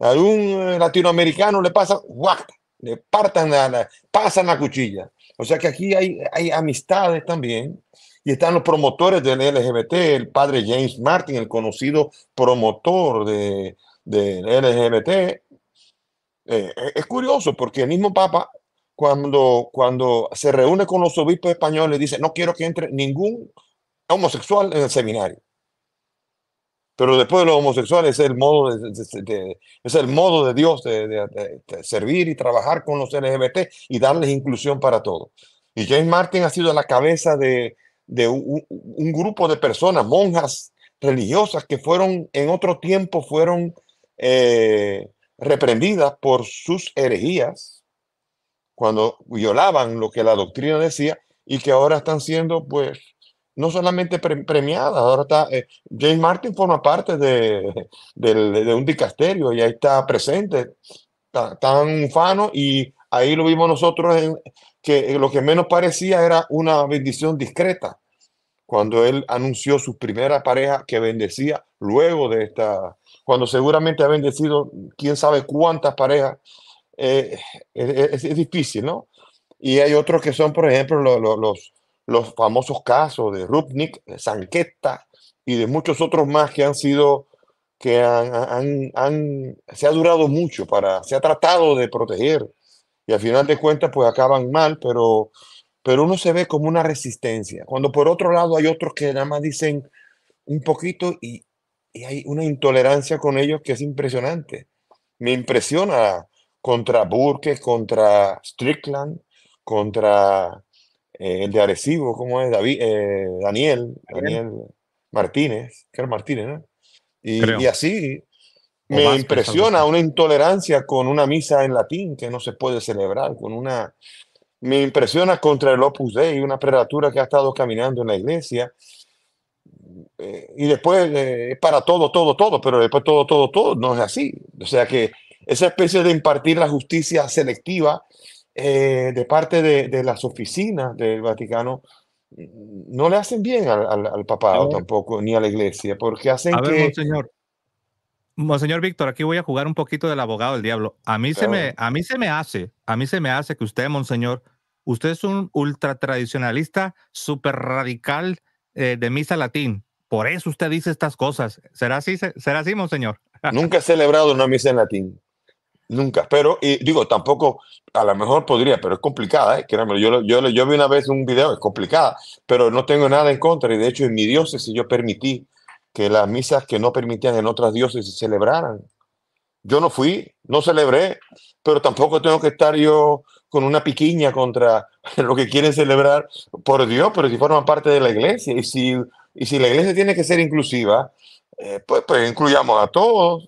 A un eh, latinoamericano le pasa, guac, le partan la, pasan la cuchilla. O sea que aquí hay, hay amistades también y están los promotores del LGBT, el padre James Martin, el conocido promotor del LGBT. Eh, e, es curioso porque el mismo Papa, cuando, cuando se reúne con los obispos españoles, dice, no quiero que entre ningún homosexual en el seminario. Pero después de los homosexual es el modo de, el modo de Dios de, servir y trabajar con los LGBT y darles inclusión para todos. Y James Martin ha sido la cabeza de, un, grupo de personas, monjas religiosas que fueron en otro tiempo fueron eh, reprendidas por sus herejías cuando violaban lo que la doctrina decía y que ahora están siendo pues no solamente premiada, ahora está, eh, James Martin forma parte de, de, un dicasterio y ahí está presente, tan fano y ahí lo vimos nosotros que lo que menos parecía era una bendición discreta, cuando él anunció su primera pareja que bendecía luego de esta, cuando seguramente ha bendecido quién sabe cuántas parejas, eh, es, difícil, ¿no? Y hay otros que son, por ejemplo, los los famosos casos de Rupnik, de y de muchos otros más que han sido, que han, se ha durado mucho para, se ha tratado de proteger y al final de cuentas pues acaban mal, pero, pero uno se ve como una resistencia. Cuando por otro lado hay otros que nada más dicen un poquito y, y hay una intolerancia con ellos que es impresionante. Me impresiona contra Burke, contra Strickland, contra eh, el de Arecibo, ¿cómo es? David, eh, Daniel, Martínez, Martínez, Y, así me impresiona una intolerancia con una misa en latín que no se puede celebrar, con una... Me impresiona contra el Opus Dei, una prelatura que ha estado caminando en la iglesia. Eh, y después es para todo, todo, todo, pero después todo, todo, todo, no es así. O sea que esa especie de impartir la justicia selectiva eh, de parte de, las oficinas del Vaticano no le hacen bien al, al, papado tampoco, ni a la iglesia, porque hacen que... Monseñor, Monseñor Víctor, aquí voy a jugar un poquito del abogado del diablo. A mí, se me, a mí se me hace, a mí se me hace que usted, Monseñor, usted es un ultratradicionalista súper radical eh, de misa latín. Por eso usted dice estas cosas. ¿Será así, será así, Monseñor? Nunca he celebrado una misa en latín. Nunca, pero digo, tampoco, a lo mejor podría, pero es complicada, ¿eh? Créanme, yo, yo, yo vi una vez un video, es complicada, pero no tengo nada en contra y de hecho en mi diócesis yo permití que las misas que no permitían en otras dioses se celebraran. Yo no fui, no celebré, pero tampoco tengo que estar yo con una piquiña contra lo que quieren celebrar, por Dios, pero si forman parte de la iglesia y si, y si la iglesia tiene que ser inclusiva, eh, pues, pues incluyamos a todos,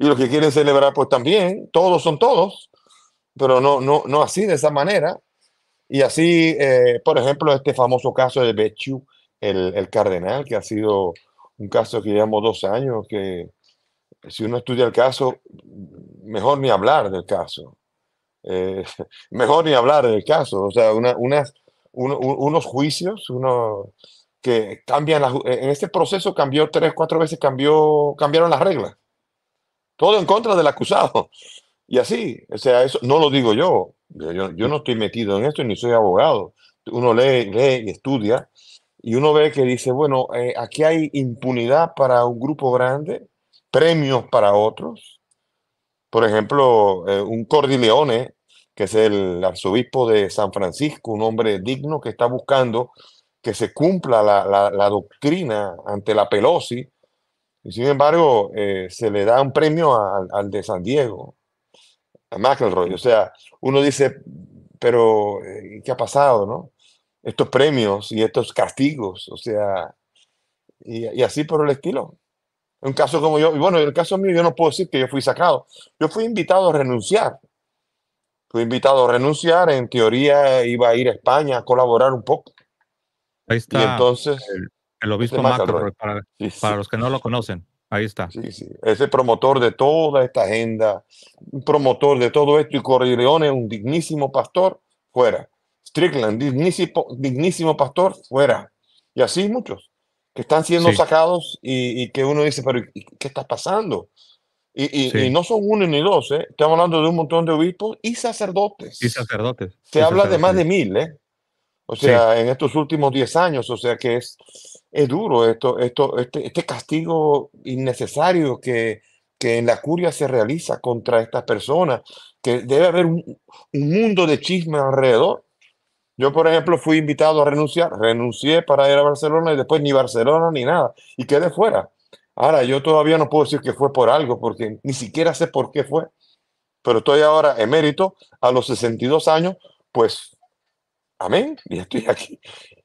y los que quieren celebrar, pues también, todos son todos, pero no, no, no así, de esa manera. Y así, eh, por ejemplo, este famoso caso de Bechu, el, cardenal, que ha sido un caso que llevamos dos años, que si uno estudia el caso, mejor ni hablar del caso. Eh, mejor ni hablar del caso. O sea, unos juicios, uno que cambian en este proceso cambió tres, cuatro veces cambió, cambiaron las reglas todo en contra del acusado. Y así, o sea, eso no lo digo yo. yo. no estoy metido en esto ni soy abogado. Uno lee, y estudia y uno ve que dice, bueno, eh, aquí hay impunidad para un grupo grande, premios para otros. Por ejemplo, eh, un Cordileone, que es el arzobispo de San Francisco, un hombre digno que está buscando que se cumpla la, la doctrina ante la Pelosi y sin embargo, eh, se le da un premio al de San Diego, a McElroy. O sea, uno dice, pero eh, ¿qué ha pasado, no? Estos premios y estos castigos, o sea, y, así por el estilo. Un caso como yo, y bueno, en el caso mío yo no puedo decir que yo fui sacado, yo fui invitado a renunciar. Fui invitado a renunciar, en teoría iba a ir a España a colaborar un poco. Ahí está. Y entonces... Eh, el obispo Macro, para, los que no lo conocen. Ahí está. Sí, sí. Es el promotor de toda esta agenda, un promotor de todo esto. Y es un dignísimo pastor, fuera. Strickland, dignísimo, pastor, fuera. Y así muchos que están siendo sacados y, que uno dice, pero ¿qué está pasando? Y, no son uno ni dos, ¿eh? estamos hablando de un montón de obispos y sacerdotes. Y sacerdotes. Se habla de más de mil, ¿eh? O sea, en estos últimos 10 años, o sea que es, es duro esto, esto, este, este castigo innecesario que, en la curia se realiza contra estas personas, que debe haber un, un, mundo de chisme alrededor. Yo, por ejemplo, fui invitado a renunciar, renuncié para ir a Barcelona y después ni Barcelona ni nada, y quedé fuera. Ahora, yo todavía no puedo decir que fue por algo, porque ni siquiera sé por qué fue, pero estoy ahora emérito, a los 62 años, pues amén, y estoy aquí.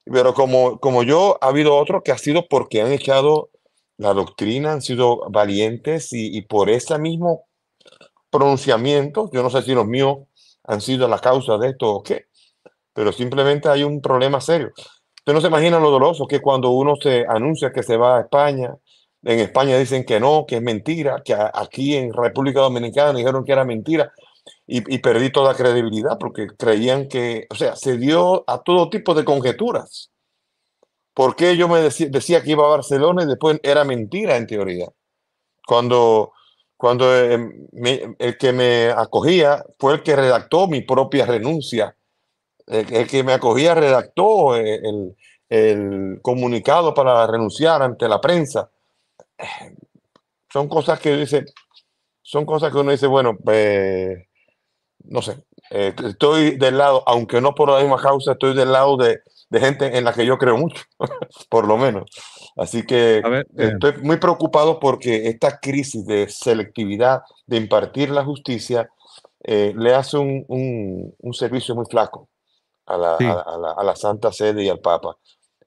Pero como, como yo, ha habido otros que ha sido porque han echado la doctrina, han sido valientes y, y por ese mismo pronunciamiento, yo no sé si los míos han sido la causa de esto o qué, pero simplemente hay un problema serio. Usted no se imagina lo doloroso que cuando uno se anuncia que se va a España, en España dicen que no, que es mentira, que aquí en República Dominicana dijeron que era mentira y, perdí toda credibilidad porque creían que, o sea, se dio a todo tipo de conjeturas. ¿Por qué yo me decía, que iba a Barcelona y después era mentira en teoría? Cuando, cuando eh, el que me acogía fue el que redactó mi propia renuncia. El, que me acogía redactó eh, el, comunicado para renunciar ante la prensa. Eh, son cosas que dice, son cosas que uno dice, bueno, pues no sé, eh, estoy del lado, aunque no por la misma causa, estoy del lado de, gente en la que yo creo mucho, por lo menos. Así que eh. estoy muy preocupado porque esta crisis de selectividad, de impartir la justicia, eh, le hace un, servicio muy flaco a la, Santa Sede y al Papa.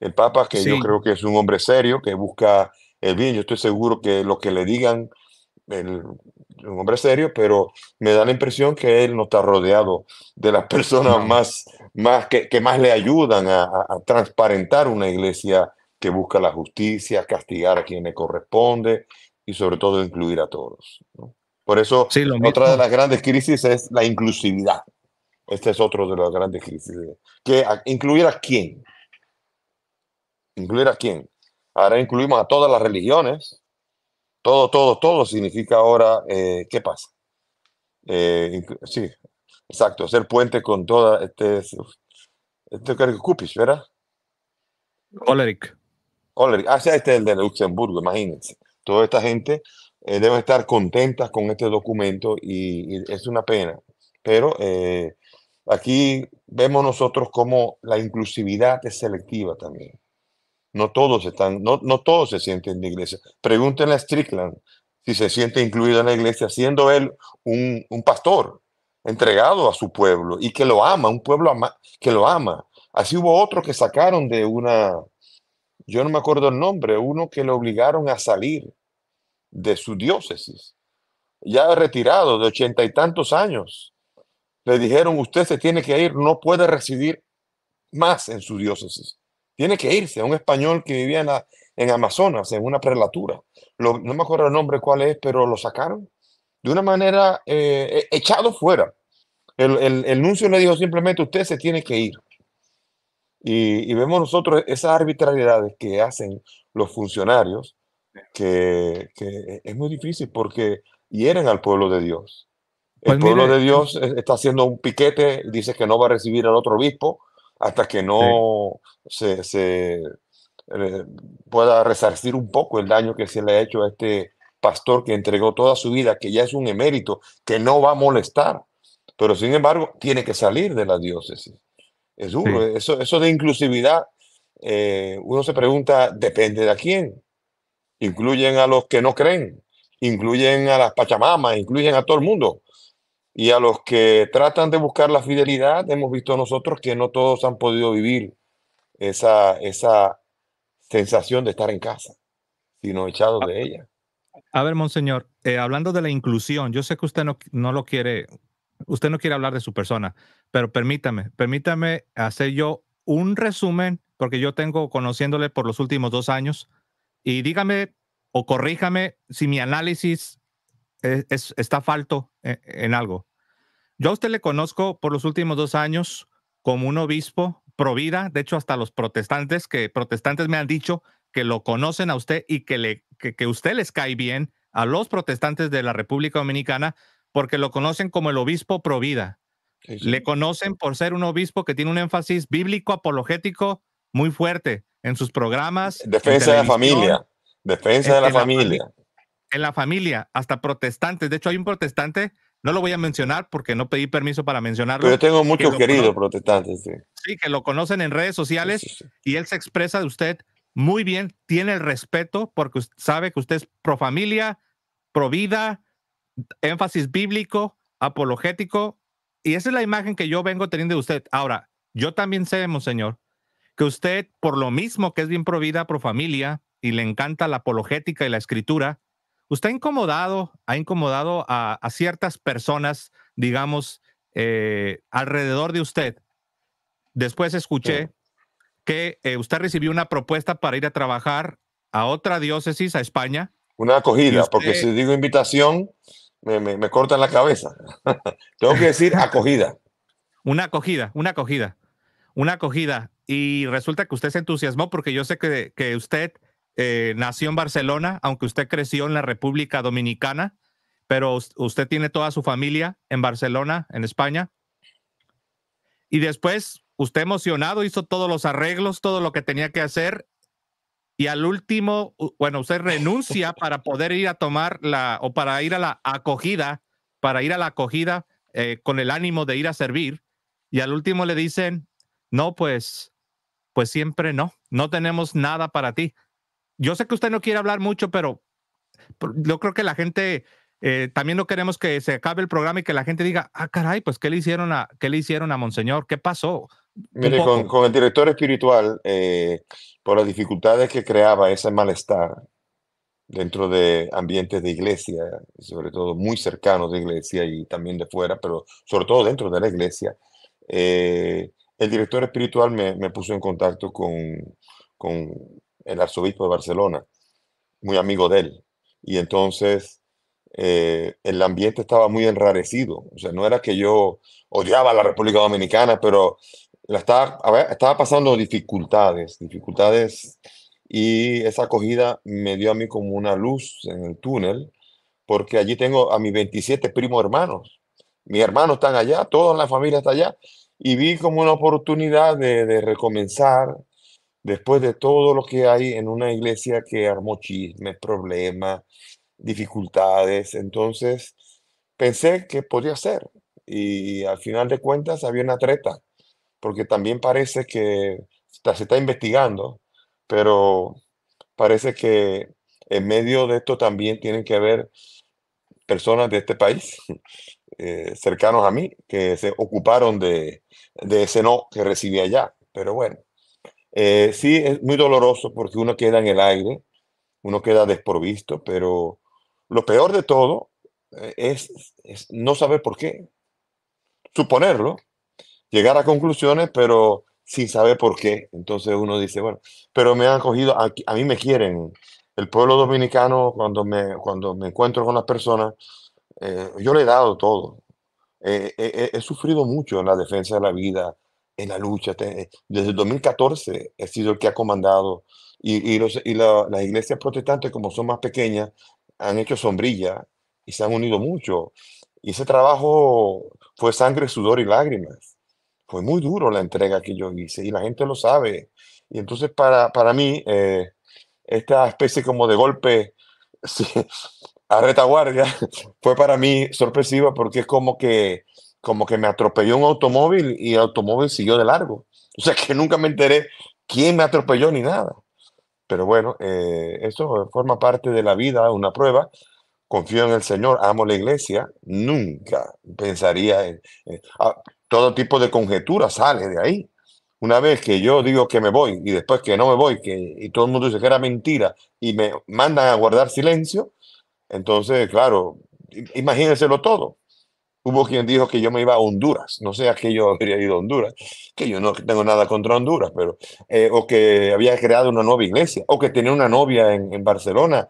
El Papa, que yo creo que es un hombre serio, que busca el bien, yo estoy seguro que lo que le digan el, un hombre serio, pero me da la impresión que él no está rodeado de las personas más, más que, más le ayudan a, transparentar una iglesia que busca la justicia, castigar a quien le corresponde y sobre todo incluir a todos. Por eso, otra de las grandes crisis es la inclusividad. Este es otro de las grandes crisis. Eh, que, ¿Incluir a quién? ¿Incluir a quién? Ahora incluimos a todas las religiones, todo, todo, todo significa ahora eh, qué pasa. Eh, sí, exacto, hacer puente con toda este, este que Kupis, ¿verdad? Oleric. Oleric, ah, sí, este es el de Luxemburgo, imagínense. Toda esta gente eh, debe estar contenta con este documento y, y es una pena. Pero aquí vemos nosotros cómo la inclusividad es selectiva también. No todos, están, no, todos se sienten en la iglesia. Pregúntenle a Strickland si se siente incluido en la iglesia, siendo él un, pastor entregado a su pueblo y que lo ama, un pueblo ama, que lo ama. Así hubo otro que sacaron de una, yo no me acuerdo el nombre, uno que le obligaron a salir de su diócesis, ya retirado de ochenta y tantos años. Le dijeron, usted se tiene que ir, no puede residir más en su diócesis tiene que irse, un español que vivía en, Amazonas, en una prelatura. no me acuerdo el nombre cuál es, pero lo sacaron de una manera eh, e, echado fuera. El, nuncio le dijo simplemente, usted se tiene que ir. Y, vemos nosotros esas arbitrariedades que hacen los funcionarios, que, es muy difícil porque hieren al pueblo de Dios. El pues pueblo de eh, Dios está haciendo un piquete, dice que no va a recibir al otro obispo, hasta que no se, eh, pueda resarcir un poco el daño que se le ha hecho a este pastor que entregó toda su vida, que ya es un emérito, que no va a molestar, pero sin embargo tiene que salir de la diócesis. Es eso, eso de inclusividad, eh, uno se pregunta, depende de a quién. Incluyen a los que no creen, incluyen a las Pachamamas, incluyen a todo el mundo. Y a los que tratan de buscar la fidelidad, hemos visto nosotros que no todos han podido vivir esa, esa sensación de estar en casa, sino echados de ella. A ver, monseñor, eh, hablando de la inclusión, yo sé que usted no, no lo quiere, usted no quiere hablar de su persona, pero permítame, permítame hacer yo un resumen, porque yo tengo conociéndole por los últimos dos años, y dígame o corríjame si mi análisis e, está falto e, en, algo. Yo a usted le conozco por los últimos dos años como un obispo provida, de hecho hasta los protestantes que protestantes me han dicho que lo conocen a usted y que, le, que, usted les cae bien a los protestantes de la República Dominicana porque lo conocen como el obispo provida. vida. Le conocen por ser un obispo que tiene un énfasis bíblico apologético muy fuerte en sus programas. Defensa de la familia. Defensa de la, familia. en la familia, hasta protestantes. De hecho, hay un protestante no lo voy a mencionar porque no pedí permiso para mencionarlo. Pero yo tengo muchos querido queridos protestantes. Sí. que lo conocen en redes sociales y él se expresa de usted muy bien, tiene el respeto porque sabe que usted es pro familia, pro vida, énfasis bíblico, apologético. Y esa es la imagen que yo vengo teniendo de usted. Ahora, yo también sé, Monseñor, que usted, por lo mismo que es bien pro vida, pro familia y le encanta la apologética y la escritura, usted pues, ha incomodado, ha incomodado a, ciertas personas, digamos, eh, alrededor de usted. Después escuché que eh, usted recibió una propuesta para ir a trabajar a otra diócesis, a España. Una acogida, porque si digo invitación, me, cortan la cabeza. Tengo que decir acogida. Una acogida, una acogida, una acogida. Y resulta que usted se entusiasmó porque yo sé que usted eh, nació en Barcelona, aunque usted creció en la República Dominicana, pero usted tiene toda su familia en Barcelona, en España. Y después, usted emocionado, hizo todos los arreglos, todo lo que tenía que hacer. Y al último, bueno, usted renuncia para poder ir a tomar la, o para ir a la acogida, para ir a la acogida eh, con el ánimo de ir a servir. Y al último le dicen, no, pues, pues siempre no, no tenemos nada para ti yo sé que usted no quiere hablar mucho, pero yo creo que la gente eh, también no queremos que se acabe el programa y que la gente diga, ah, caray, pues qué le hicieron a, qué le hicieron a Monseñor, qué pasó. Mire, con, el director espiritual, eh, por las dificultades que creaba ese malestar dentro de ambientes de iglesia, sobre todo muy cercanos de iglesia y también de fuera, pero sobre todo dentro de la iglesia, eh, el director espiritual me, me, puso en contacto con, con el arzobispo de Barcelona, muy amigo de él. Y entonces eh, el ambiente estaba muy enrarecido. O sea, no era que yo odiaba a la República Dominicana, pero la estaba, estaba pasando dificultades, dificultades. Y esa acogida me dio a mí como una luz en el túnel, porque allí tengo a mis 27 primos hermanos. Mis hermanos están allá, toda la familia está allá. Y vi como una oportunidad de, de recomenzar, después de todo lo que hay en una iglesia que armó chismes, problemas, dificultades. Entonces pensé que podía ser y al final de cuentas había una treta, porque también parece que se está investigando, pero parece que en medio de esto también tienen que haber personas de este país eh, cercanos a mí que se ocuparon de, de ese no que recibí allá. Pero bueno, eh, sí, es muy doloroso porque uno queda en el aire, uno queda desprovisto, pero lo peor de todo eh, es, no saber por qué, suponerlo, llegar a conclusiones, pero sin saber por qué. Entonces uno dice, bueno, pero me han cogido, a, mí me quieren. El pueblo dominicano, cuando me, cuando me encuentro con las personas, eh, yo le he dado todo. he sufrido mucho en la defensa de la vida, en la lucha. Eh, desde el 2014 he sido el que ha comandado y, y, los, y las iglesias protestantes, como son más pequeñas, han hecho sombrilla y se han unido mucho. Y ese trabajo fue sangre, sudor y lágrimas. Fue muy duro la entrega que yo hice y la gente lo sabe. Y entonces para, para mí, eh, esta especie como de golpe a retaguardia fue para mí sorpresiva porque es como que como que me atropelló un automóvil y el automóvil siguió de largo. O sea que nunca me enteré quién me atropelló ni nada. Pero bueno, eh, eso forma parte de la vida, una prueba. Confío en el Señor, amo la iglesia. Nunca pensaría en... Ah, todo tipo de conjeturas sale de ahí. Una vez que yo digo que me voy y después que no me voy que, y todo el mundo dice que era mentira y me mandan a guardar silencio, entonces, claro, imagínenselo todo. Hubo quien dijo que yo me iba a Honduras, no sé a qué yo habría ido a Honduras, que yo no tengo nada contra Honduras, pero, eh, o que había creado una nueva iglesia, o que tenía una novia en, Barcelona,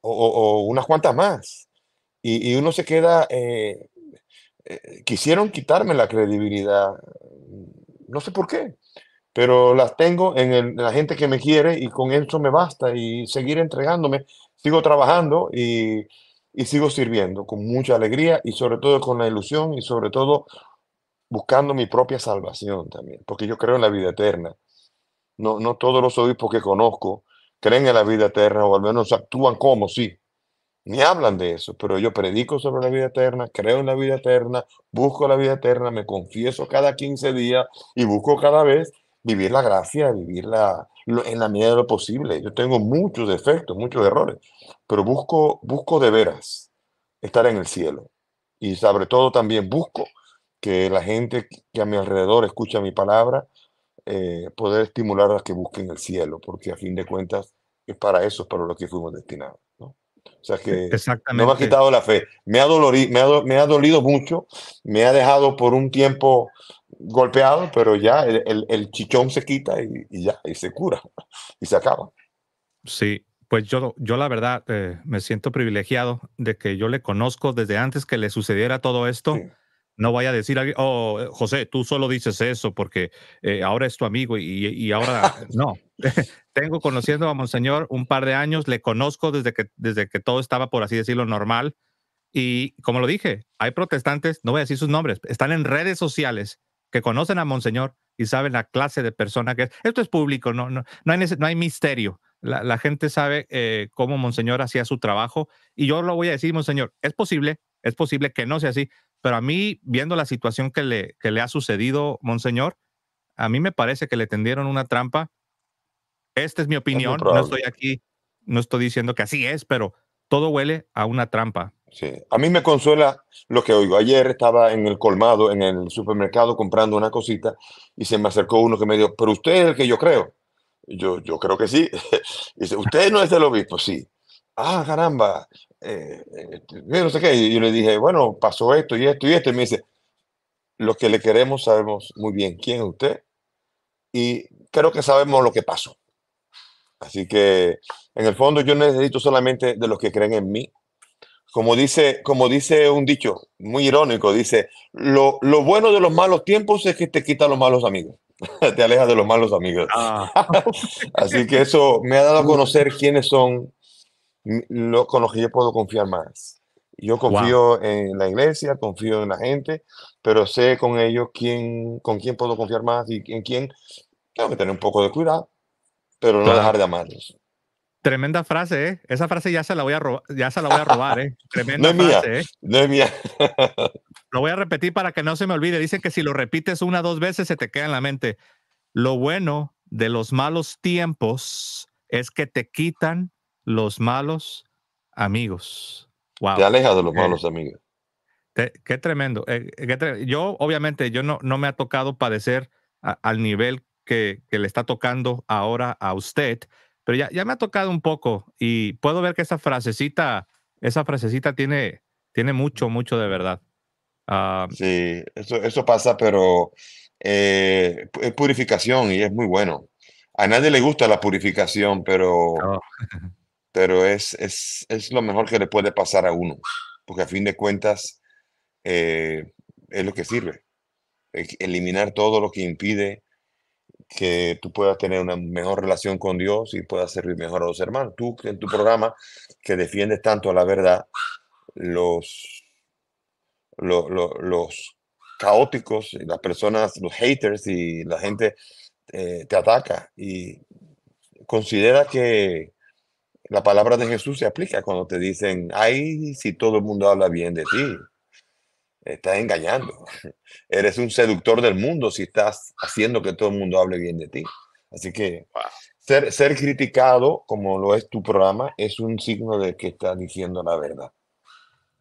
o, unas cuantas más. Y, uno se queda, eh, eh, quisieron quitarme la credibilidad, no sé por qué, pero las tengo en la gente que me quiere y con eso me basta y seguir entregándome, sigo trabajando y y sigo sirviendo con mucha alegría y sobre todo con la ilusión y sobre todo buscando mi propia salvación también, porque yo creo en la vida eterna. No, no todos los obispos que conozco creen en la vida eterna o al menos actúan como sí, ni hablan de eso, pero yo predico sobre la vida eterna, creo en la vida eterna, busco la vida eterna, me confieso cada 15 días y busco cada vez vivir la gracia, vivir la, en la medida de lo posible. Yo tengo muchos defectos, muchos errores, pero busco, busco de veras estar en el cielo. Y sobre todo también busco que la gente que a mi alrededor escucha mi palabra, eh, poder estimular a que busquen el cielo, porque a fin de cuentas es para eso, para lo que fuimos destinados. ¿no? O sea que no me ha quitado la fe. Me ha, dolorido, me ha dolido mucho, me ha dejado por un tiempo golpeado, pero ya el, el, chichón se quita y, ya, y se cura, y se acaba. Sí, pues yo, yo la verdad eh, me siento privilegiado de que yo le conozco desde antes que le sucediera todo esto. No vaya a decir, oh, José, tú solo dices eso porque eh, ahora es tu amigo y, y ahora no. Tengo conociendo a Monseñor un par de años, le conozco desde que, desde que todo estaba, por así decirlo, normal. Y como lo dije, hay protestantes, no voy a decir sus nombres, están en redes sociales que conocen a Monseñor y saben la clase de persona que es. Esto es público, no, no, no, hay, no hay misterio. La, gente sabe eh, cómo Monseñor hacía su trabajo y yo lo voy a decir, Monseñor, es posible, es posible que no sea así, pero a mí, viendo la situación que le, que le ha sucedido, Monseñor, a mí me parece que le tendieron una trampa. Esta es mi opinión, no estoy aquí, no estoy diciendo que así es, pero todo huele a una trampa. Sí. A mí me consuela lo que oigo. Ayer estaba en el colmado, en el supermercado, comprando una cosita y se me acercó uno que me dijo, pero usted es el que yo creo. Yo, yo creo que sí. dice, ¿usted no es el obispo? Sí. Ah, caramba. Eh, eh, qué. yo le dije, bueno, pasó esto y esto y esto. Y me dice, los que le queremos sabemos muy bien quién es usted y creo que sabemos lo que pasó. Así que, en el fondo, yo necesito solamente de los que creen en mí como dice, como dice un dicho muy irónico, dice, lo, bueno de los malos tiempos es que te quita los malos amigos, te aleja de los malos amigos. Ah. Así que eso me ha dado a conocer quiénes son los con los que yo puedo confiar más. Yo confío en la iglesia, confío en la gente, pero sé con ellos quién, con quién puedo confiar más y en quién tengo que tener un poco de cuidado, pero no dejar de amarlos. Tremenda frase, ¿eh? Esa frase ya se la voy a, robar, ya se la voy a robar, ¿eh? Tremenda no es mía, eh. No es mía. lo voy a repetir para que no se me olvide. Dicen que si lo repites una dos veces se te queda en la mente. Lo bueno de los malos tiempos es que te quitan los malos amigos. Wow. Te alejas de los malos amigos. qué tremendo. Eh, yo, obviamente, yo no, no me ha tocado padecer al nivel que, que le está tocando ahora a usted pero ya, ya me ha tocado un poco y puedo ver que esa frasecita, esa frasecita tiene, tiene mucho, mucho de verdad. Ah, sí, eso, pasa, pero eh, es purificación y es muy bueno. A nadie le gusta la purificación, pero, pero es, lo mejor que le puede pasar a uno, porque a fin de cuentas eh, es lo que sirve. Eliminar todo lo que impide que tú puedas tener una mejor relación con Dios y puedas servir mejor a los hermanos. Tú en tu programa que defiendes tanto a la verdad, los, los, los, caóticos, las personas, los haters y la gente eh, te ataca y considera que la palabra de Jesús se aplica cuando te dicen, ay, si todo el mundo habla bien de ti, estás engañando. Eres un seductor del mundo si estás haciendo que todo el mundo hable bien de ti. Así que ser, criticado, como lo es tu programa, es un signo de que estás diciendo la verdad.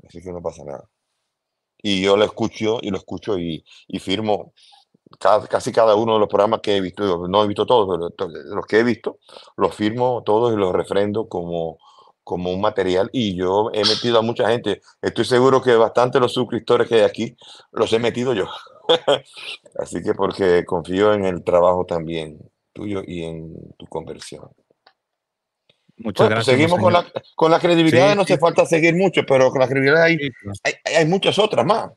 Así que no pasa nada. Y yo lo escucho y lo escucho y, firmo casi cada uno de los programas que he visto. No he visto todos, pero los que he visto, los firmo todos y los refrendo como como un material y yo he metido a mucha gente. Estoy seguro que bastante los suscriptores que hay aquí los he metido yo. Así que porque confío en el trabajo también tuyo y en tu conversión. Muchas gracias. Seguimos con la, con la, credibilidad, no hace falta seguir mucho, pero con la credibilidad hay, hay, hay, muchas otras más.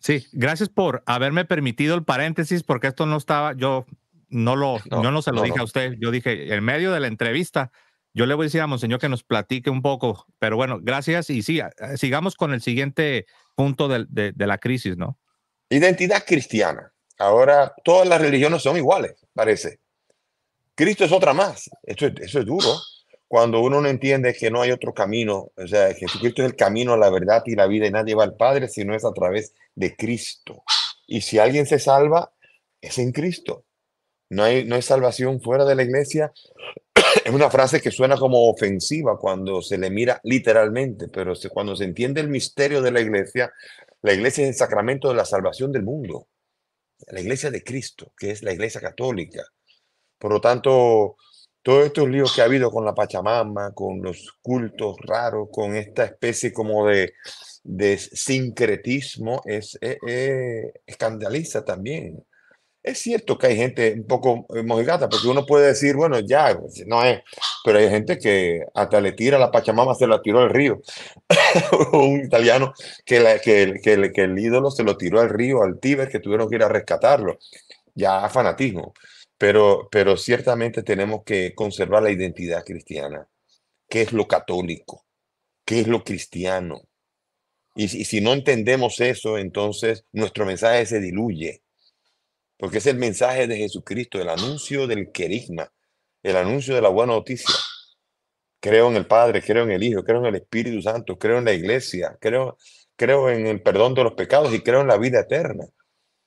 Sí, gracias por haberme permitido el paréntesis, porque esto no estaba, yo no lo, no, no se lo dije a usted, yo dije en medio de la entrevista, yo le voy a decir a Monseñor que nos platique un poco, pero bueno, gracias y sí, sigamos con el siguiente punto de, la crisis, ¿no? Identidad cristiana. Ahora todas las religiones son iguales, parece. Cristo es otra más. eso es duro cuando uno no entiende que no hay otro camino, o sea, Jesucristo es el camino, a la verdad y la vida, y nadie va al Padre si no es a través de Cristo. Y si alguien se salva, es en Cristo. No hay, no hay salvación fuera de la iglesia, es una frase que suena como ofensiva cuando se le mira literalmente, pero cuando se entiende el misterio de la iglesia, la iglesia es el sacramento de la salvación del mundo, la iglesia de Cristo, que es la iglesia católica. Por lo tanto, todos estos líos que ha habido con la Pachamama, con los cultos raros, con esta especie como de, sincretismo, es, escandaliza también es cierto que hay gente un poco eh, mojigata, porque uno puede decir, bueno, ya, pues, no es, pero hay gente que hasta le tira la Pachamama, se la tiró al río. un italiano que, el ídolo se lo tiró al río, al Tíber, que tuvieron que ir a rescatarlo. Ya fanatismo. Pero, pero ciertamente tenemos que conservar la identidad cristiana. ¿Qué es lo católico? ¿Qué es lo cristiano? Y si no entendemos eso, entonces nuestro mensaje se diluye porque es el mensaje de Jesucristo, el anuncio del querigma, el anuncio de la buena noticia. Creo en el Padre, creo en el Hijo, creo en el Espíritu Santo, creo en la iglesia, creo, creo en el perdón de los pecados y creo en la vida eterna.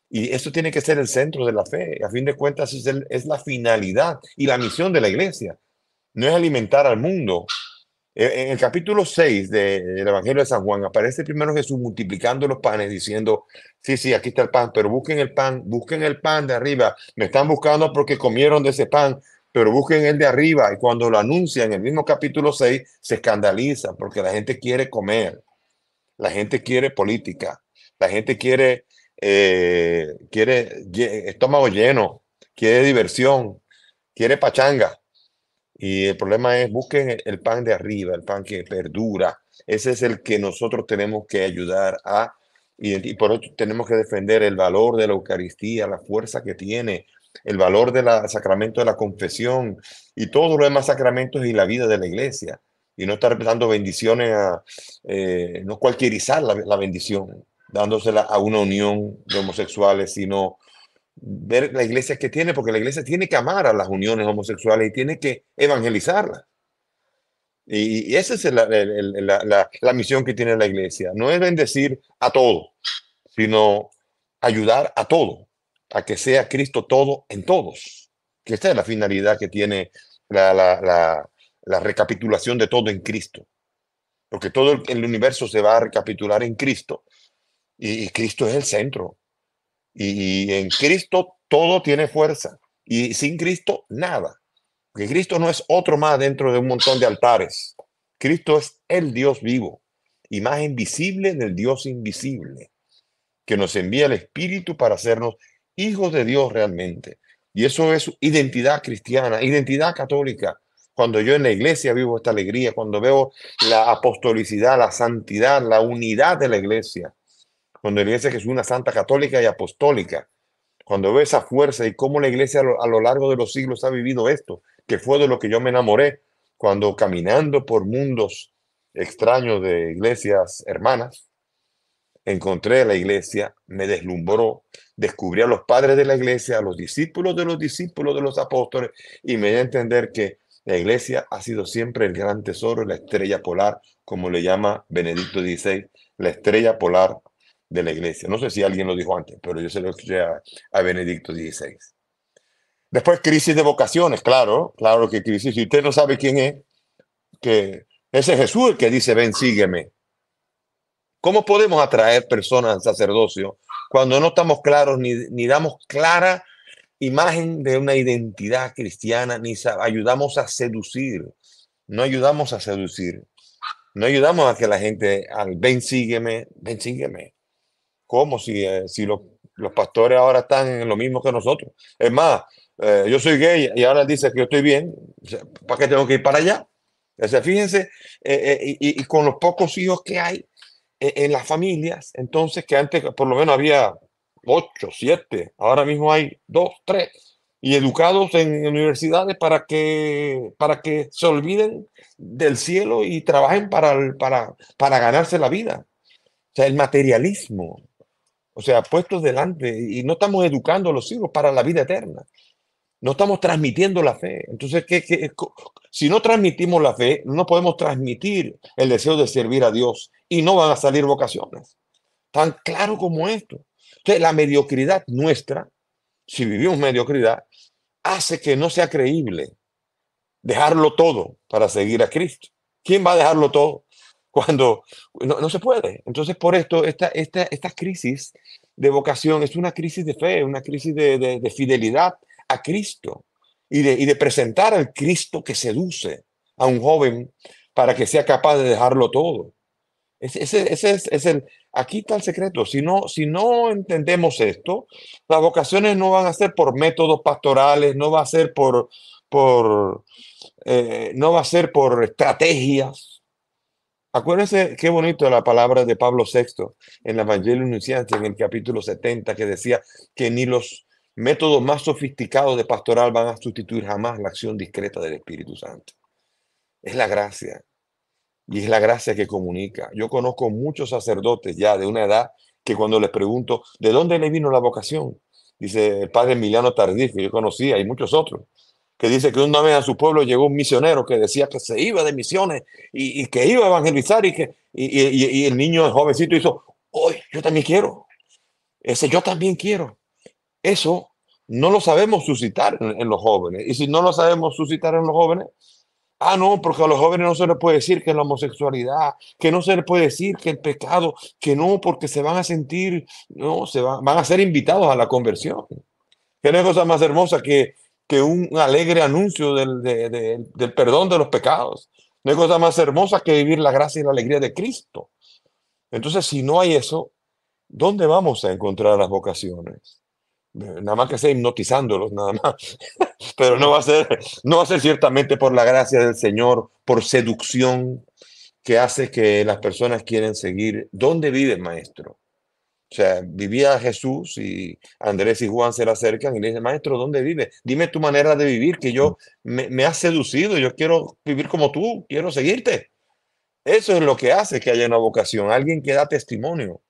Y eso tiene que ser el centro de la fe. A fin de cuentas, es la finalidad y la misión de la iglesia. No es alimentar al mundo, eh, en el capítulo 6 del Evangelio de San Juan aparece primero Jesús multiplicando los panes, diciendo, sí, sí, aquí está el pan, pero busquen el pan, busquen el pan de arriba, me están buscando porque comieron de ese pan, pero busquen el de arriba. Y cuando lo anuncia en el mismo capítulo 6, se escandaliza porque la gente quiere comer, la gente quiere política, la gente quiere, eh, quiere estómago lleno, quiere diversión, quiere pachanga. Y el problema es, busquen el pan de arriba, el pan que perdura. Ese es el que nosotros tenemos que ayudar a, y por eso tenemos que defender el valor de la Eucaristía, la fuerza que tiene, el valor del sacramento de la confesión y todos los demás sacramentos y la vida de la iglesia. Y no estar dando bendiciones a, eh, no cualquierizar la, la bendición, dándosela a una unión de homosexuales, sino ver la iglesia que tiene, porque la iglesia tiene que amar a las uniones homosexuales y tiene que evangelizarlas. Y, esa es la, la, misión que tiene la iglesia. No es bendecir a todo, sino ayudar a todo, a que sea Cristo todo en todos. Que esta es la finalidad que tiene la, recapitulación de todo en Cristo. Porque todo el, universo se va a recapitular en Cristo. y Cristo es el centro y, en Cristo todo tiene fuerza. Y sin Cristo, nada. Que Cristo no es otro más dentro de un montón de altares. Cristo es el Dios vivo, y más invisible del Dios invisible, que nos envía el Espíritu para hacernos hijos de Dios realmente. Y eso es identidad cristiana, identidad católica. Cuando yo en la iglesia vivo esta alegría, cuando veo la apostolicidad, la santidad, la unidad de la iglesia, cuando él que es una santa católica y apostólica, cuando ve esa fuerza y cómo la iglesia a lo, largo de los siglos ha vivido esto, que fue de lo que yo me enamoré cuando caminando por mundos extraños de iglesias hermanas, encontré a la iglesia, me deslumbró, descubrí a los padres de la iglesia, a los discípulos de los discípulos de los apóstoles y me di a entender que la iglesia ha sido siempre el gran tesoro, la estrella polar, como le llama Benedicto XVI, la estrella polar de la iglesia. No sé si alguien lo dijo antes, pero yo se lo escuché a, Benedicto XVI. Después crisis de vocaciones, claro, claro que crisis. Si usted no sabe quién es, que ese es Jesús el que dice, ven, sígueme. ¿Cómo podemos atraer personas al sacerdocio cuando no estamos claros ni, ni damos clara imagen de una identidad cristiana, ni ayudamos a seducir? No ayudamos a seducir. No ayudamos a que la gente, al ven, sígueme, ven, sígueme. ¿Cómo? Si, eh, si los pastores ahora están en lo mismo que nosotros. Es más, eh, yo soy gay y ahora dice que yo estoy bien, ¿para qué tengo que ir para allá? O sea, fíjense, eh, y, y, con los pocos hijos que hay en las familias, entonces que antes por lo menos había ocho, siete, ahora mismo hay dos, tres, y educados en universidades para que, para que se olviden del cielo y trabajen para, para, para ganarse la vida. O sea, el materialismo, o sea, puestos delante y no estamos educando a los hijos para la vida eterna. No estamos transmitiendo la fe. Entonces, si no transmitimos la fe, no podemos transmitir el deseo de servir a Dios y no van a salir vocaciones. Tan claro como esto. Entonces, la mediocridad nuestra, si vivimos mediocridad, hace que no sea creíble dejarlo todo para seguir a Cristo. ¿Quién va a dejarlo todo? cuando no, se puede. Entonces, por esto, esta, esta, crisis de vocación es una crisis de fe, una crisis de, de, fidelidad a Cristo y de, presentar al Cristo que seduce a un joven para que sea capaz de dejarlo todo. Ese, es, el, aquí está el secreto. Si no, si no entendemos esto, las vocaciones no van a ser por métodos pastorales, no va a ser por, por, eh, no va a ser por estrategias, Acuérdense qué bonito la palabra de Pablo VI en la Evangelio Nunciante, en el capítulo 70, que decía que ni los métodos más sofisticados de pastoral van a sustituir jamás la acción discreta del Espíritu Santo. Es la gracia. Y es la gracia que comunica. Yo conozco muchos sacerdotes ya de una edad que cuando les pregunto, ¿de dónde le vino la vocación? Dice el padre Emiliano Tardif, que yo conocía, y muchos otros que dice que una vez a su pueblo llegó un misionero que decía que se iba de misiones y, y que iba a evangelizar y que y, y, el niño jovencito hizo, hoy yo también quiero, ese yo también quiero. Eso no lo sabemos suscitar en, los jóvenes. Y si no lo sabemos suscitar en los jóvenes, ah, no, porque a los jóvenes no se les puede decir que la homosexualidad, que no se les puede decir que el pecado, que no, porque se van a sentir, no, se van, van a ser invitados a la conversión. Que no es cosa más hermosa que que un alegre anuncio del, perdón de los pecados. No hay cosa más hermosa que vivir la gracia y la alegría de Cristo. Entonces, si no hay eso, ¿dónde vamos a encontrar las vocaciones? Nada más que sea hipnotizándolos, nada más. Pero no va a ser, no va a ser ciertamente por la gracia del Señor, por seducción que hace que las personas quieren seguir. ¿Dónde vive el maestro? O sea, vivía Jesús y Andrés y Juan se le acercan y le dicen, maestro, ¿dónde vive? Dime tu manera de vivir, que yo me, me has seducido, yo quiero vivir como tú, quiero seguirte. Eso es lo que hace que haya una vocación, alguien que da testimonio.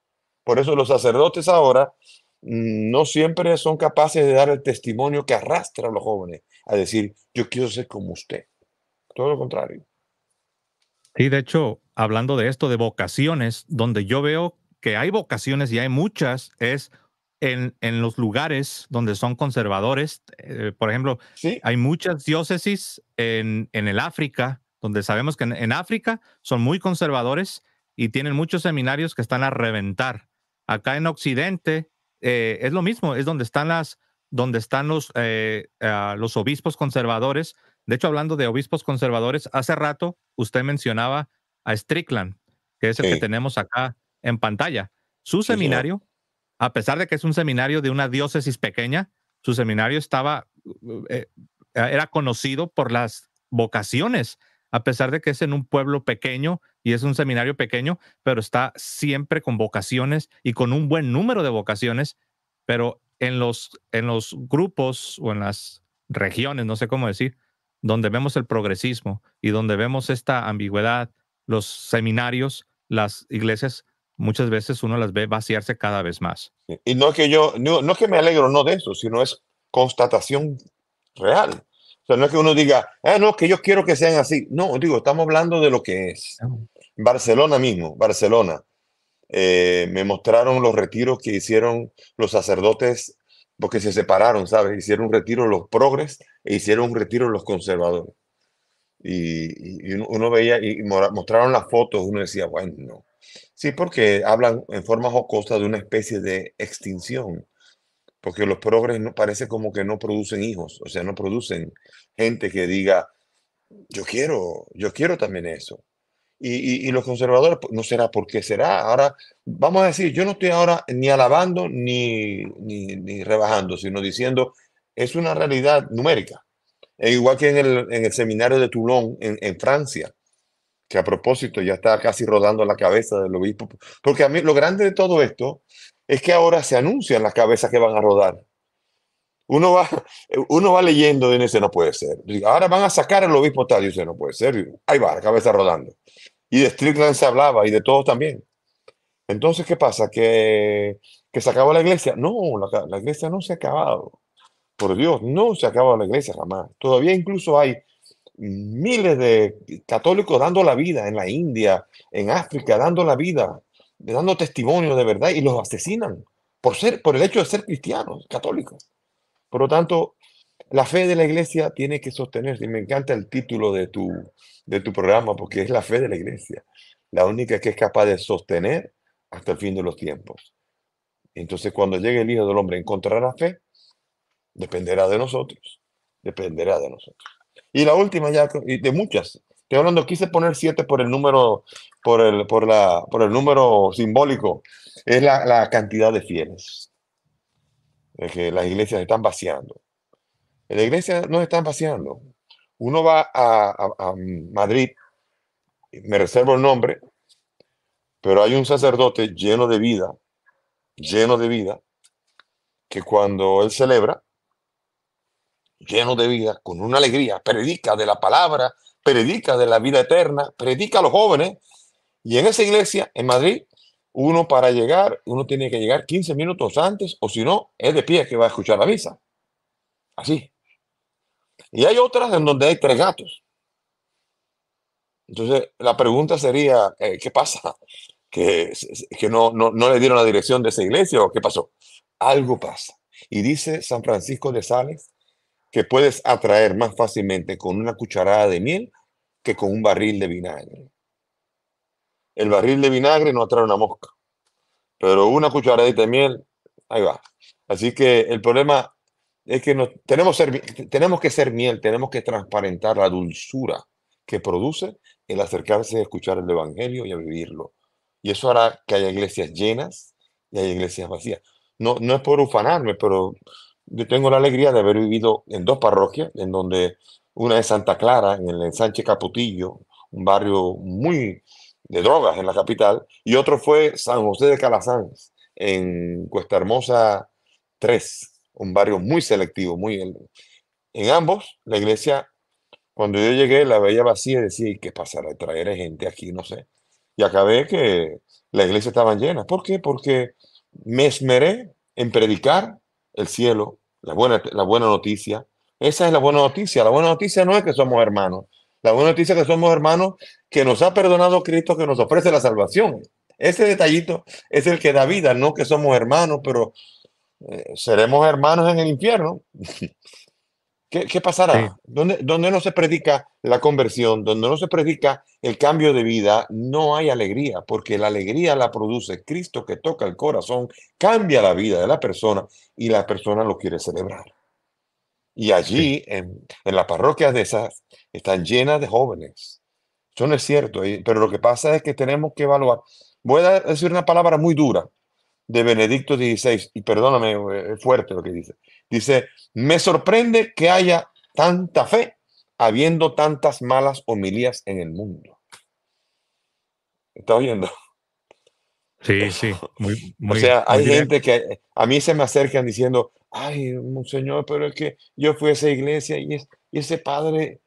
Por eso los sacerdotes ahora mm, no siempre son capaces de dar el testimonio que arrastra a los jóvenes a decir, yo quiero ser como usted. Todo lo contrario. Y de hecho, hablando de esto, de vocaciones, donde yo veo que hay vocaciones y hay muchas, es en, los lugares donde son conservadores. Eh, por ejemplo, hay muchas diócesis en, en, el África, donde sabemos que en, África son muy conservadores y tienen muchos seminarios que están a reventar. Acá en Occidente eh, es lo mismo, es donde están las donde están los, eh, ah, los obispos conservadores. De hecho, hablando de obispos conservadores, hace rato usted mencionaba a Strickland, que es el que tenemos acá en pantalla. Su seminario, a pesar de que es un seminario de una diócesis pequeña, su seminario estaba, eh, era conocido por las vocaciones, a pesar de que es en un pueblo pequeño y es un seminario pequeño, pero está siempre con vocaciones y con un buen número de vocaciones, pero en los, en los grupos o en las regiones, no sé cómo decir, donde vemos el progresismo y donde vemos esta ambigüedad, los seminarios, las iglesias muchas veces uno las ve vaciarse cada vez más. Y no es que yo, no, es que me alegro no de eso, sino es constatación real. O sea, no es que uno diga, ah, no, que yo quiero que sean así. No, digo, estamos hablando de lo que es. Barcelona mismo, Barcelona. Eh, me mostraron los retiros que hicieron los sacerdotes, porque se separaron, ¿sabes? Hicieron un retiro los progres e hicieron un retiro los conservadores. Y, y uno veía, y mostraron las fotos, uno decía, bueno, Sí, porque hablan en forma jocosa de una especie de extinción, porque los progres no, parece como que no producen hijos, o sea, no producen gente que diga, yo quiero, yo quiero también eso. Y, los conservadores, pues, no será porque será. Ahora, vamos a decir, yo no estoy ahora ni alabando ni, ni, rebajando, sino diciendo, es una realidad numérica. E igual que en el, en el seminario de Toulon, en, en Francia, que a propósito ya está casi rodando la cabeza del obispo, porque a mí lo grande de todo esto es que ahora se anuncian las cabezas que van a rodar. Uno va, uno va leyendo y dice, no puede ser. Ahora van a sacar al obispo tal y dice, no puede ser. Ahí va, la cabeza rodando. Y de Strickland se hablaba y de todos también. Entonces, ¿qué pasa? ¿Que, que se acabó la iglesia? No, la, la iglesia no se ha acabado. Por Dios, no se ha acabado la iglesia jamás. Todavía incluso hay miles de católicos dando la vida en la India, en África, dando la vida, dando testimonio de verdad y los asesinan por, ser, por el hecho de ser cristianos, católicos. Por lo tanto, la fe de la iglesia tiene que sostenerse. Y me encanta el título de tu, de tu programa porque es la fe de la iglesia, la única que es capaz de sostener hasta el fin de los tiempos. Entonces, cuando llegue el Hijo del Hombre, encontrará la fe, dependerá de nosotros, dependerá de nosotros. Y la última ya, de muchas. Estoy hablando, quise poner siete por el número, por el, por la, por el número simbólico. Es la, cantidad de fieles. Es que las iglesias están vaciando. la iglesia no están vaciando. Uno va a, a Madrid, me reservo el nombre, pero hay un sacerdote lleno de vida, lleno de vida, que cuando él celebra, lleno de vida, con una alegría, predica de la palabra, predica de la vida eterna, predica a los jóvenes. Y en esa iglesia, en Madrid, uno para llegar, uno tiene que llegar 15 minutos antes, o si no, es de pie que va a escuchar la misa. Así. Y hay otras en donde hay tres gatos. Entonces, la pregunta sería, eh, ¿qué pasa? ¿Que, no le dieron la dirección de esa iglesia o qué pasó? Algo pasa. Y dice San Francisco de Sales que puedes atraer más fácilmente con una cucharada de miel que con un barril de vinagre. El barril de vinagre no atrae una mosca, pero una cucharadita de miel, ahí va. Así que el problema es que no tenemos, tenemos que ser miel, tenemos que transparentar la dulzura que produce el acercarse a escuchar el Evangelio y a vivirlo. Y eso hará que haya iglesias llenas y hay iglesias vacías. No, no es por ufanarme, pero yo tengo la alegría de haber vivido en dos parroquias, en donde una es Santa Clara, en el Sánchez Caputillo, un barrio muy de drogas en la capital, y otro fue San José de Calasanz, en Cuesta Hermosa 3, un barrio muy selectivo, muy... En, ambos, la iglesia, cuando yo llegué, la veía vacía y decía, ¿y qué pasará? Traer gente aquí, no sé. Y acabé que la iglesia estaba llena. ¿Por qué? Porque me esmeré en predicar el cielo la buena, la buena noticia. Esa es la buena noticia. La buena noticia no es que somos hermanos. La buena noticia es que somos hermanos, que nos ha perdonado Cristo, que nos ofrece la salvación. Ese detallito es el que da vida, no que somos hermanos, pero eh, seremos hermanos en el infierno. ¿Qué, pasará? Donde, donde no se predica la conversión, donde no se predica el cambio de vida, no hay alegría, porque la alegría la produce Cristo que toca el corazón, cambia la vida de la persona y la persona lo quiere celebrar. Y allí, en, en las parroquias de esas, están llenas de jóvenes. Eso no es cierto, pero lo que pasa es que tenemos que evaluar. Voy a decir una palabra muy dura de Benedicto XVI, y perdóname, es eh, fuerte lo que dice. Dice, me sorprende que haya tanta fe habiendo tantas malas homilías en el mundo. está oyendo? Sí, sí. o sea, hay gente que a mí se me acercan diciendo, ay, señor, pero es que yo fui a esa iglesia y, ese padre,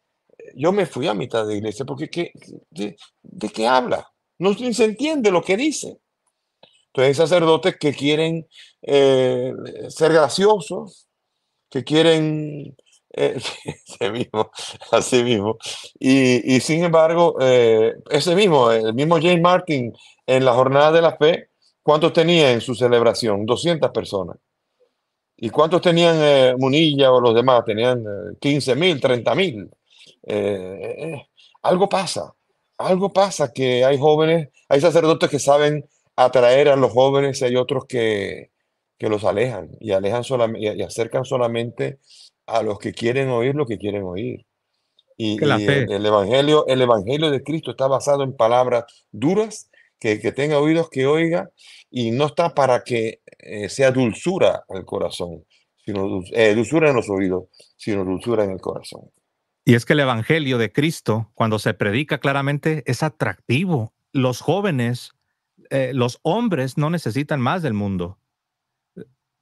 yo me fui a mitad de iglesia, porque de, qué habla? No, se entiende lo que dice. Entonces hay sacerdotes que quieren eh, ser graciosos, que quieren eh, ese mismo, así mismo. Y, sin embargo, eh, ese mismo, el mismo James Martin en la jornada de la fe, ¿cuántos tenía en su celebración? 200 personas. ¿Y cuántos tenían eh, Munilla o los demás? Tenían 15 mil, 30 mil. algo pasa, algo pasa que hay jóvenes, hay sacerdotes que saben atraer a los jóvenes y hay otros que, que los alejan y, alejan solamente y acercan solamente a los que quieren oír lo que quieren oír. Y, el, evangelio, el Evangelio de Cristo está basado en palabras duras, que, que tenga oídos que oiga, y no está para que eh, sea dulzura al corazón, sino eh, dulzura en los oídos, sino dulzura en el corazón. Y es que el Evangelio de Cristo, cuando se predica claramente, es atractivo. Los jóvenes, eh, los hombres no necesitan más del mundo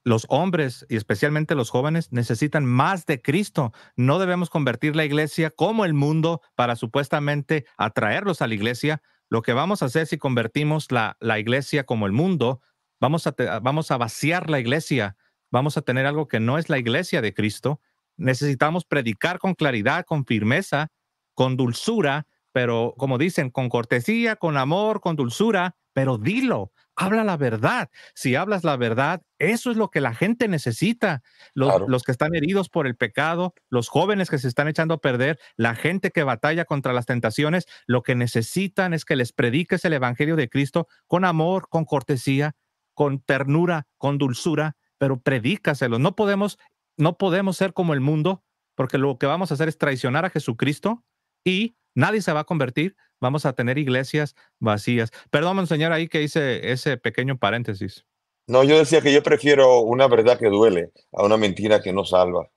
los hombres y especialmente los jóvenes necesitan más de Cristo. No debemos convertir la iglesia como el mundo para supuestamente atraerlos a la iglesia. Lo que vamos a hacer si convertimos la, iglesia como el mundo, vamos a, vamos a vaciar la iglesia, vamos a tener algo que no es la iglesia de Cristo. Necesitamos predicar con claridad, con firmeza, con dulzura pero como dicen, con cortesía, con amor, con dulzura, pero dilo, habla la verdad. Si hablas la verdad, eso es lo que la gente necesita. Los, que están heridos por el pecado, los jóvenes que se están echando a perder, la gente que batalla contra las tentaciones, lo que necesitan es que les prediques el Evangelio de Cristo con amor, con cortesía, con ternura, con dulzura, pero predícaselo. No podemos, no podemos ser como el mundo, porque lo que vamos a hacer es traicionar a Jesucristo y Nadie se va a convertir, vamos a tener iglesias vacías. Perdón, señor, ahí que hice ese pequeño paréntesis. No, yo decía que yo prefiero una verdad que duele a una mentira que no salva.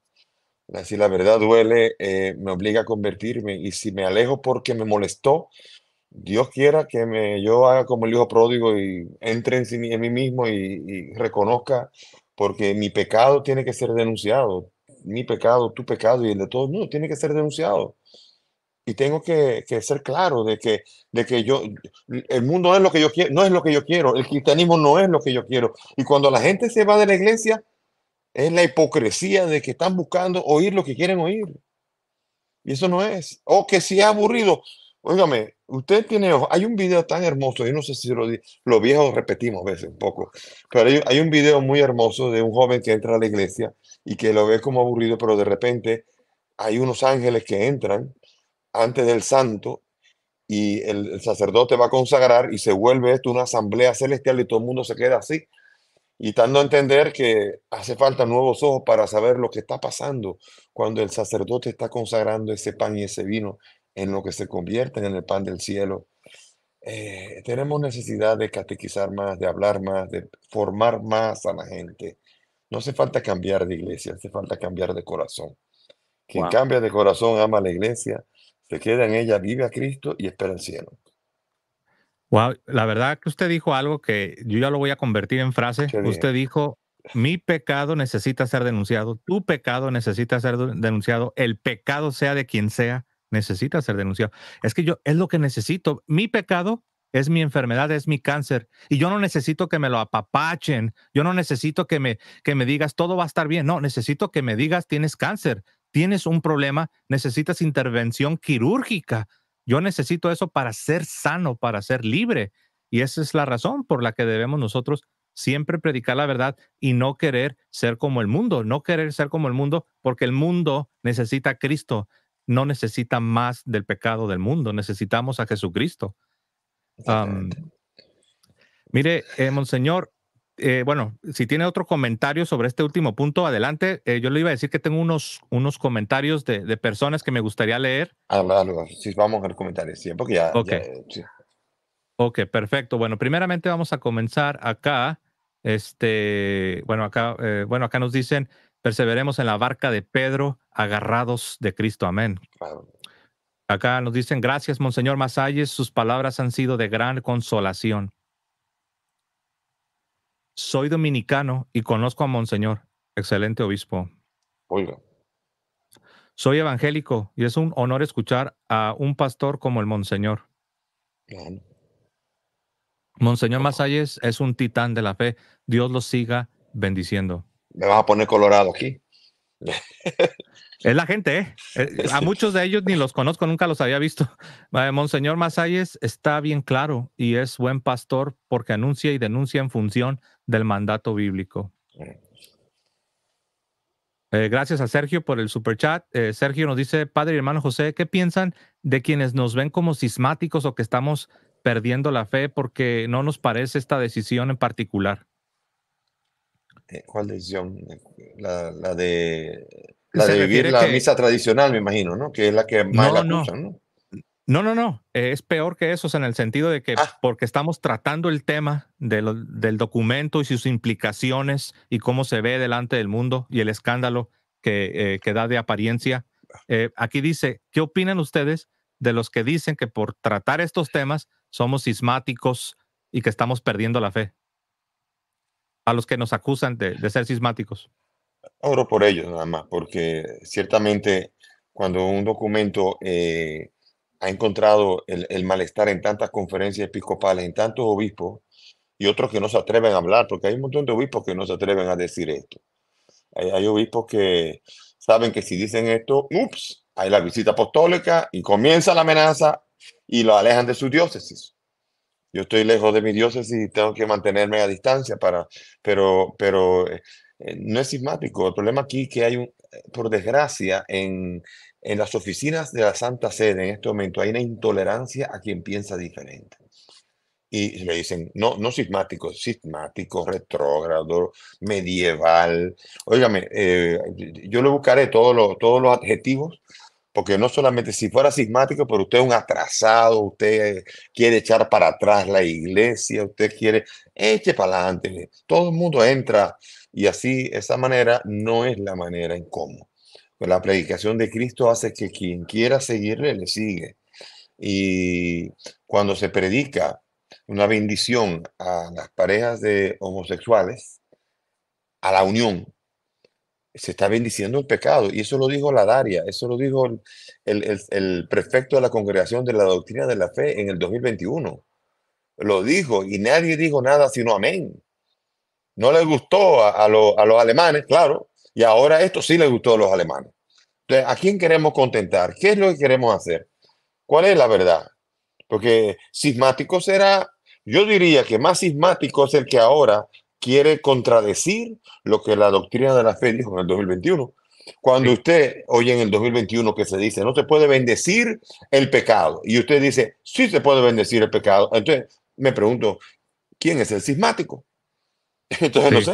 Si la verdad duele, eh, me obliga a convertirme. Y si me alejo porque me molestó, Dios quiera que yo haga como el hijo pródigo y entre en, mí mismo y, reconozca, porque mi pecado tiene que ser denunciado. Mi pecado, tu pecado y el de todo No, tiene que ser denunciado y tengo que, ser claro de que, de que yo, el mundo no es lo que yo quiero, no es lo que yo quiero, el cristianismo no es lo que yo quiero. Y cuando la gente se va de la iglesia, es la hipocresía de que están buscando oír lo que quieren oír. Y eso no es. O que si es aburrido, óigame, usted tiene, hay un video tan hermoso, yo no sé si lo, lo viejos repetimos a veces un poco, pero hay un video muy hermoso de un joven que entra a la iglesia y que lo ve como aburrido, pero de repente hay unos ángeles que entran antes del santo y el, sacerdote va a consagrar y se vuelve esto una asamblea celestial y todo el mundo se queda así. Y dando a entender que hace falta nuevos ojos para saber lo que está pasando cuando el sacerdote está consagrando ese pan y ese vino en lo que se convierten en el pan del cielo. Eh, tenemos necesidad de catequizar más, de hablar más, de formar más a la gente. No hace falta cambiar de iglesia, hace falta cambiar de corazón. Quien cambia de corazón ama la iglesia, se queda en ella vive a Cristo y espera el cielo. Wow, la verdad que usted dijo algo que yo ya lo voy a convertir en frase. Usted dijo, mi pecado necesita ser denunciado, tu pecado necesita ser denunciado, el pecado sea de quien sea, necesita ser denunciado. Es que yo, es lo que necesito. Mi pecado es mi enfermedad, es mi cáncer. Y yo no necesito que me lo apapachen, yo no necesito que me, que me digas todo va a estar bien, no, necesito que me digas tienes cáncer, tienes un problema, necesitas intervención quirúrgica. Yo necesito eso para ser sano, para ser libre. Y esa es la razón por la que debemos nosotros siempre predicar la verdad y no querer ser como el mundo, no querer ser como el mundo, porque el mundo necesita a Cristo, no necesita más del pecado del mundo, necesitamos a Jesucristo. mire, eh, Monseñor, eh, bueno, si tiene otro comentario sobre este último punto, adelante. Eh, yo le iba a decir que tengo unos, unos comentarios de, personas que me gustaría leer. Ah, vamos a los comentarios, sí, porque ya. Ok, eh, okay perfecto. Bueno, primeramente vamos a comenzar acá. Este, bueno, acá, bueno, acá nos dicen, perseveremos en la barca de Pedro, agarrados de Cristo. Amén. Acá nos dicen, gracias, Monseñor Masalles, sus palabras han sido de gran consolación. Soy dominicano y conozco a Monseñor, excelente obispo. Oiga. Soy evangélico y es un honor escuchar a un pastor como el Monseñor. Monseñor Masalles es un titán de la fe. Dios lo siga bendiciendo. Me vas a poner colorado aquí. Es la gente, ¿eh? ¿eh? A muchos de ellos ni los conozco, nunca los había visto. Monseñor Masalles está bien claro y es buen pastor porque anuncia y denuncia en función del mandato bíblico. Eh, gracias a Sergio por el super chat. Eh, Sergio nos dice, Padre y hermano José, ¿qué piensan de quienes nos ven como sismáticos o que estamos perdiendo la fe porque no nos parece esta decisión en particular? ¿Cuál decisión? la de la de vivir la misa tradicional, me imagino, ¿no? Que es la que más no, ¿no? No, no, no. Es peor que eso, en el sentido de que ah. porque estamos tratando el tema del documento y sus implicaciones y cómo se ve delante del mundo y el escándalo que, eh, da de apariencia. Eh, aquí dice, ¿qué opinan ustedes de los que dicen que por tratar estos temas somos sismáticos y que estamos perdiendo la fe? A los que nos acusan de, de ser sismáticos. Oro por ellos nada más, porque ciertamente cuando un documento eh, ha encontrado el, el, malestar en tantas conferencias episcopales, en tantos obispos y otros que no se atreven a hablar, porque hay un montón de obispos que no se atreven a decir esto. Hay, hay obispos que saben que si dicen esto, ups, hay la visita apostólica y comienza la amenaza y lo alejan de su diócesis. Yo estoy lejos de mi diócesis y tengo que mantenerme a distancia para, pero, pero eh, eh, no es sismático. El problema aquí es que hay, un, por desgracia, en, las oficinas de la Santa Sede en este momento hay una intolerancia a quien piensa diferente. Y le dicen, no, no sismático, sismático, retrógrado, medieval. Óigame, eh, yo le buscaré todos los, todos los adjetivos porque no solamente si fuera sismático, pero usted es un atrasado, usted quiere echar para atrás la iglesia, usted quiere, eche para adelante, todo el mundo entra y así, esa manera no es la manera en cómo. la predicación de Cristo hace que quien quiera seguirle, le sigue. Y cuando se predica una bendición a las parejas de homosexuales, a la unión, se está bendiciendo el pecado. Y eso lo dijo la Daria, eso lo dijo el prefecto de la Congregación de la Doctrina de la Fe en el 2021. Lo dijo y nadie dijo nada sino amén. No les gustó a, los alemanes, claro, y ahora esto sí le gustó a los alemanes. Entonces, ¿a quién queremos contentar? ¿Qué es lo que queremos hacer? ¿Cuál es la verdad? Porque sismático será, yo diría que más sismático es el que ahora quiere contradecir lo que la doctrina de la fe dijo en el 2021. Cuando usted oye en el 2021 que se dice, no se puede bendecir el pecado, y usted dice, sí se puede bendecir el pecado, entonces me pregunto, ¿quién es el sismático? Entonces,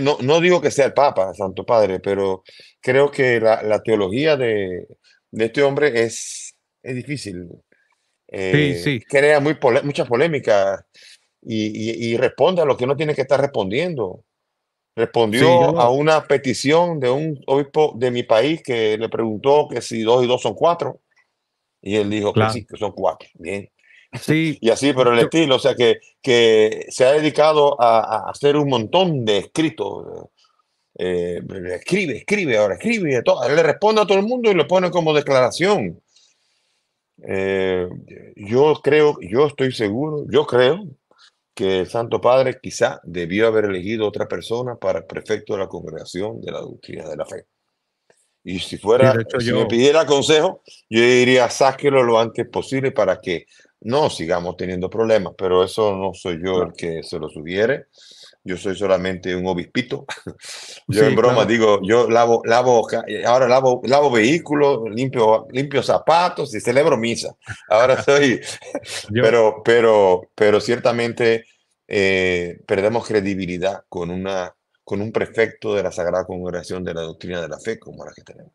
no sé. no, digo que sea el Papa, Santo Padre, pero creo que la, teología de, este hombre es, es difícil. sí, eh, Crea muy polémicas mucha y, responde a lo que uno tiene que estar respondiendo. Respondió a una petición de un obispo de mi país que le preguntó que si dos y dos son cuatro. Y él dijo que sí, que son cuatro. Bien. Sí. y así, pero el estilo, o sea, que, que se ha dedicado a, hacer un montón de escritos. Eh, escribe, escribe ahora, escribe, todo, le responde a todo el mundo y lo pone como declaración. Eh, yo creo, yo estoy seguro, yo creo que el Santo Padre quizá debió haber elegido otra persona para el prefecto de la congregación de la doctrina de la fe. Y si fuera, si me pidiera consejo, yo diría sáquelo lo antes posible para que no sigamos teniendo problemas, pero eso no soy yo el que se lo subiere. Yo soy solamente un obispito. yo en broma digo, yo lavo, lavo, ahora lavo, lavo vehículos, limpio, limpio zapatos y celebro misa. Ahora soy, pero, pero, pero ciertamente eh, perdemos credibilidad con una, con un prefecto de la Sagrada Congregación de la Doctrina de la Fe como la que tenemos.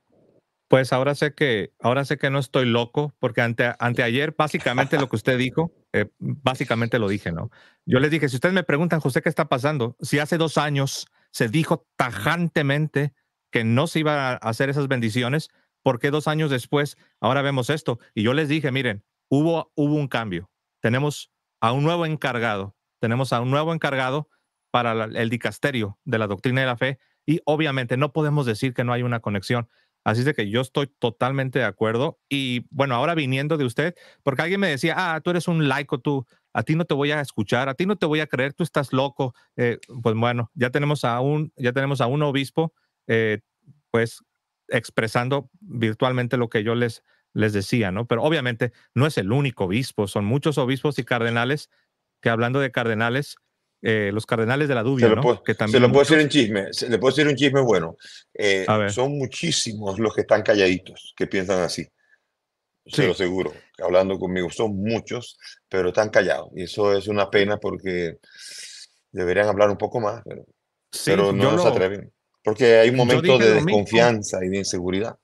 Pues ahora sé que, ahora sé que no estoy loco, porque ante, anteayer básicamente lo que usted dijo, eh, básicamente lo dije, ¿no? Yo les dije, si ustedes me preguntan, José, ¿qué está pasando? Si hace dos años se dijo tajantemente que no se iba a hacer esas bendiciones, ¿por qué dos años después ahora vemos esto? Y yo les dije, miren, hubo, hubo un cambio. Tenemos a un nuevo encargado, tenemos a un nuevo encargado para el dicasterio de la doctrina de la fe y obviamente no podemos decir que no hay una conexión. Así es que yo estoy totalmente de acuerdo. Y bueno, ahora viniendo de usted, porque alguien me decía, ah, tú eres un laico, tú, a ti no te voy a escuchar, a ti no te voy a creer, tú estás loco. Eh, pues bueno, ya tenemos a un, ya tenemos a un obispo, eh, pues expresando virtualmente lo que yo les, les decía, ¿no? Pero obviamente no es el único obispo, son muchos obispos y cardenales que hablando de cardenales, eh, los Cardenales de la Dubia, ¿no? que también se lo puedo decir un chisme, se, le puede decir un chisme bueno. Eh, son muchísimos los que están calladitos, que piensan así. Se lo seguro, hablando conmigo, son muchos, pero están callados. Y eso es una pena porque deberían hablar un poco más, pero, no se atreven. Porque hay un momento de desconfianza y de inseguridad.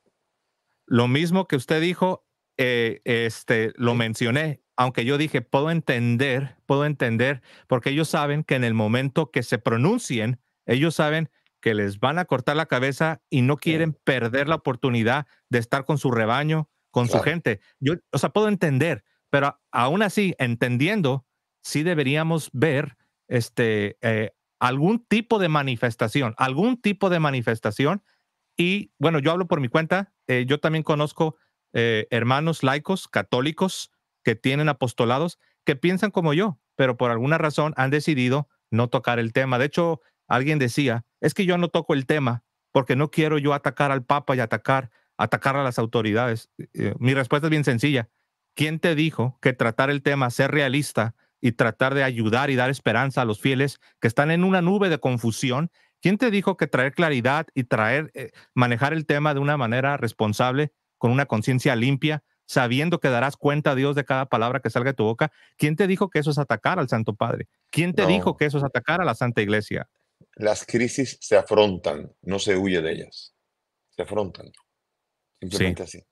Lo mismo que usted dijo, eh, este, lo mencioné aunque yo dije, puedo entender, puedo entender, porque ellos saben que en el momento que se pronuncien, ellos saben que les van a cortar la cabeza y no quieren perder la oportunidad de estar con su rebaño, con su gente. Yo, o sea, puedo entender, pero aún así, entendiendo, sí deberíamos ver este, eh, algún tipo de manifestación, algún tipo de manifestación. Y bueno, yo hablo por mi cuenta, eh, yo también conozco eh, hermanos laicos, católicos, que tienen apostolados que piensan como yo, pero por alguna razón han decidido no tocar el tema. De hecho, alguien decía, es que yo no toco el tema porque no quiero yo atacar al Papa y atacar, atacar a las autoridades. Eh, eh, mi respuesta es bien sencilla. ¿Quién te dijo que tratar el tema, ser realista y tratar de ayudar y dar esperanza a los fieles que están en una nube de confusión? ¿Quién te dijo que traer claridad y traer, eh, manejar el tema de una manera responsable, con una conciencia limpia, sabiendo que darás cuenta a Dios de cada palabra que salga de tu boca. ¿Quién te dijo que eso es atacar al Santo Padre? ¿Quién te dijo que eso es atacar a la Santa Iglesia? Las crisis se afrontan, no se huye de ellas. Se afrontan. Simplemente así.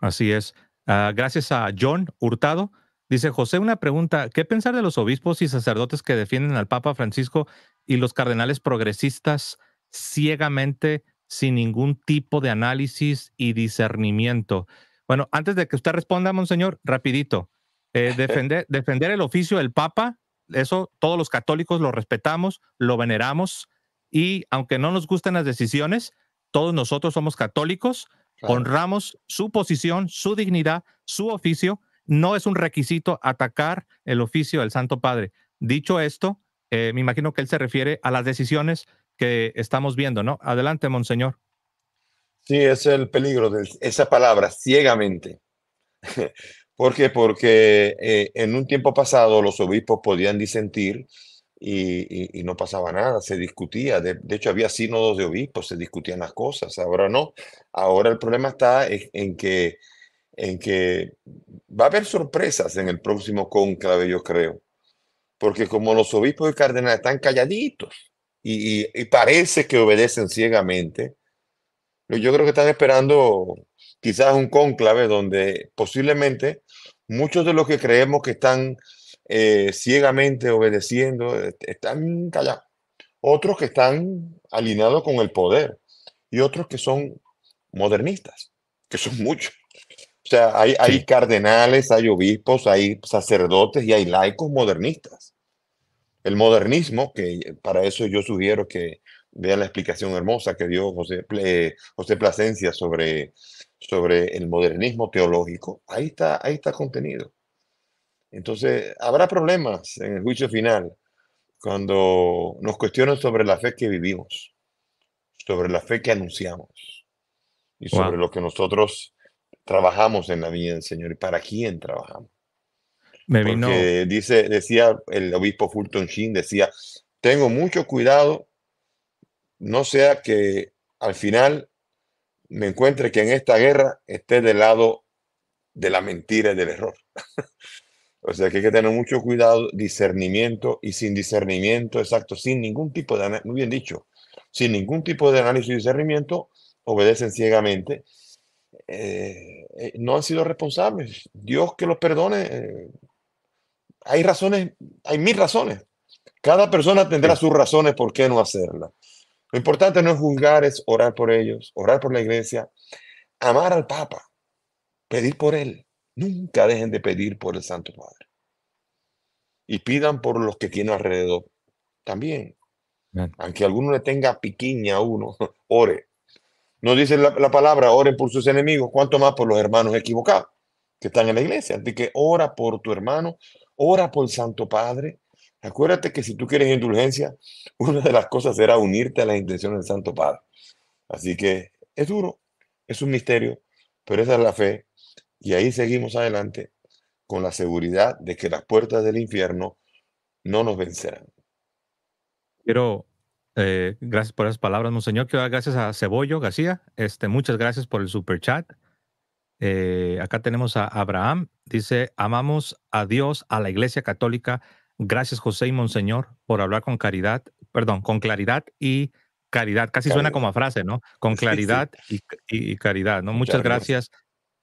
Así es. Ah, gracias a John Hurtado. Dice José, una pregunta, ¿qué pensar de los obispos y sacerdotes que defienden al Papa Francisco y los cardenales progresistas ciegamente sin ningún tipo de análisis y discernimiento? Bueno, antes de que usted responda, monseñor, rapidito. Eh, defender, defender el oficio del Papa, eso todos los católicos lo respetamos, lo veneramos y aunque no nos gusten las decisiones, todos nosotros somos católicos, honramos su posición, su dignidad, su oficio. No es un requisito atacar el oficio del Santo Padre. Dicho esto, eh, me imagino que él se refiere a las decisiones que estamos viendo, ¿no? Adelante, monseñor. Sí, es el peligro de esa palabra, ciegamente. ¿Por qué? Porque eh, en un tiempo pasado los obispos podían disentir y, no pasaba nada, se discutía. De, hecho, había sínodos de obispos, se discutían las cosas. Ahora no. Ahora el problema está en, que, en que va a haber sorpresas en el próximo cónclave, yo creo. Porque como los obispos y cardenales están calladitos y parece que obedecen ciegamente, yo creo que están esperando quizás un cónclave donde posiblemente muchos de los que creemos que están eh, ciegamente obedeciendo están callados. Otros que están alineados con el poder y otros que son modernistas, que son muchos. O sea, hay, cardenales, hay obispos, hay sacerdotes y hay laicos modernistas. El modernismo, que para eso yo sugiero que Vean la explicación hermosa que dio José, eh, José Plasencia sobre, sobre el modernismo teológico. Ahí está, ahí está contenido. Entonces, habrá problemas en el juicio final cuando nos cuestionen sobre la fe que vivimos, sobre la fe que anunciamos y sobre lo que nosotros trabajamos en la vida del Señor y para quién trabajamos. dice, decía el obispo Fulton Sheen, decía, tengo mucho cuidado no sea que al final me encuentre que en esta guerra esté del lado de la mentira y del error. o sea que hay que tener mucho cuidado, discernimiento y sin discernimiento, exacto, sin ningún tipo de, muy bien dicho, sin ningún tipo de análisis y discernimiento, obedecen ciegamente. Eh, eh, no han sido responsables. Dios que los perdone. Eh, hay razones, hay mil razones. Cada persona tendrá sus razones por qué no hacerla. Lo importante no es juzgar, es orar por ellos, orar por la iglesia, amar al Papa, pedir por él. Nunca dejen de pedir por el Santo Padre. Y pidan por los que tienen alrededor también. Aunque alguno le tenga piquiña a uno, ore. No dice la, la, palabra, oren por sus enemigos, cuanto más por los hermanos equivocados que están en la iglesia. Así que ora por tu hermano, ora por el Santo Padre, Acuérdate que si tú quieres indulgencia, una de las cosas será unirte a la intención del Santo Padre. Así que es duro, es un misterio, pero esa es la fe. Y ahí seguimos adelante con la seguridad de que las puertas del infierno no nos vencerán. Quiero, eh, gracias por esas palabras, Monseñor. Quiero dar gracias a Cebollo García. Este, muchas gracias por el super chat. Eh, acá tenemos a Abraham. Dice, amamos a Dios, a la Iglesia Católica Gracias, José y Monseñor, por hablar con caridad, perdón, con claridad y caridad. Casi suena como frase, ¿no? Con claridad Y, caridad, ¿no? Muchas, gracias,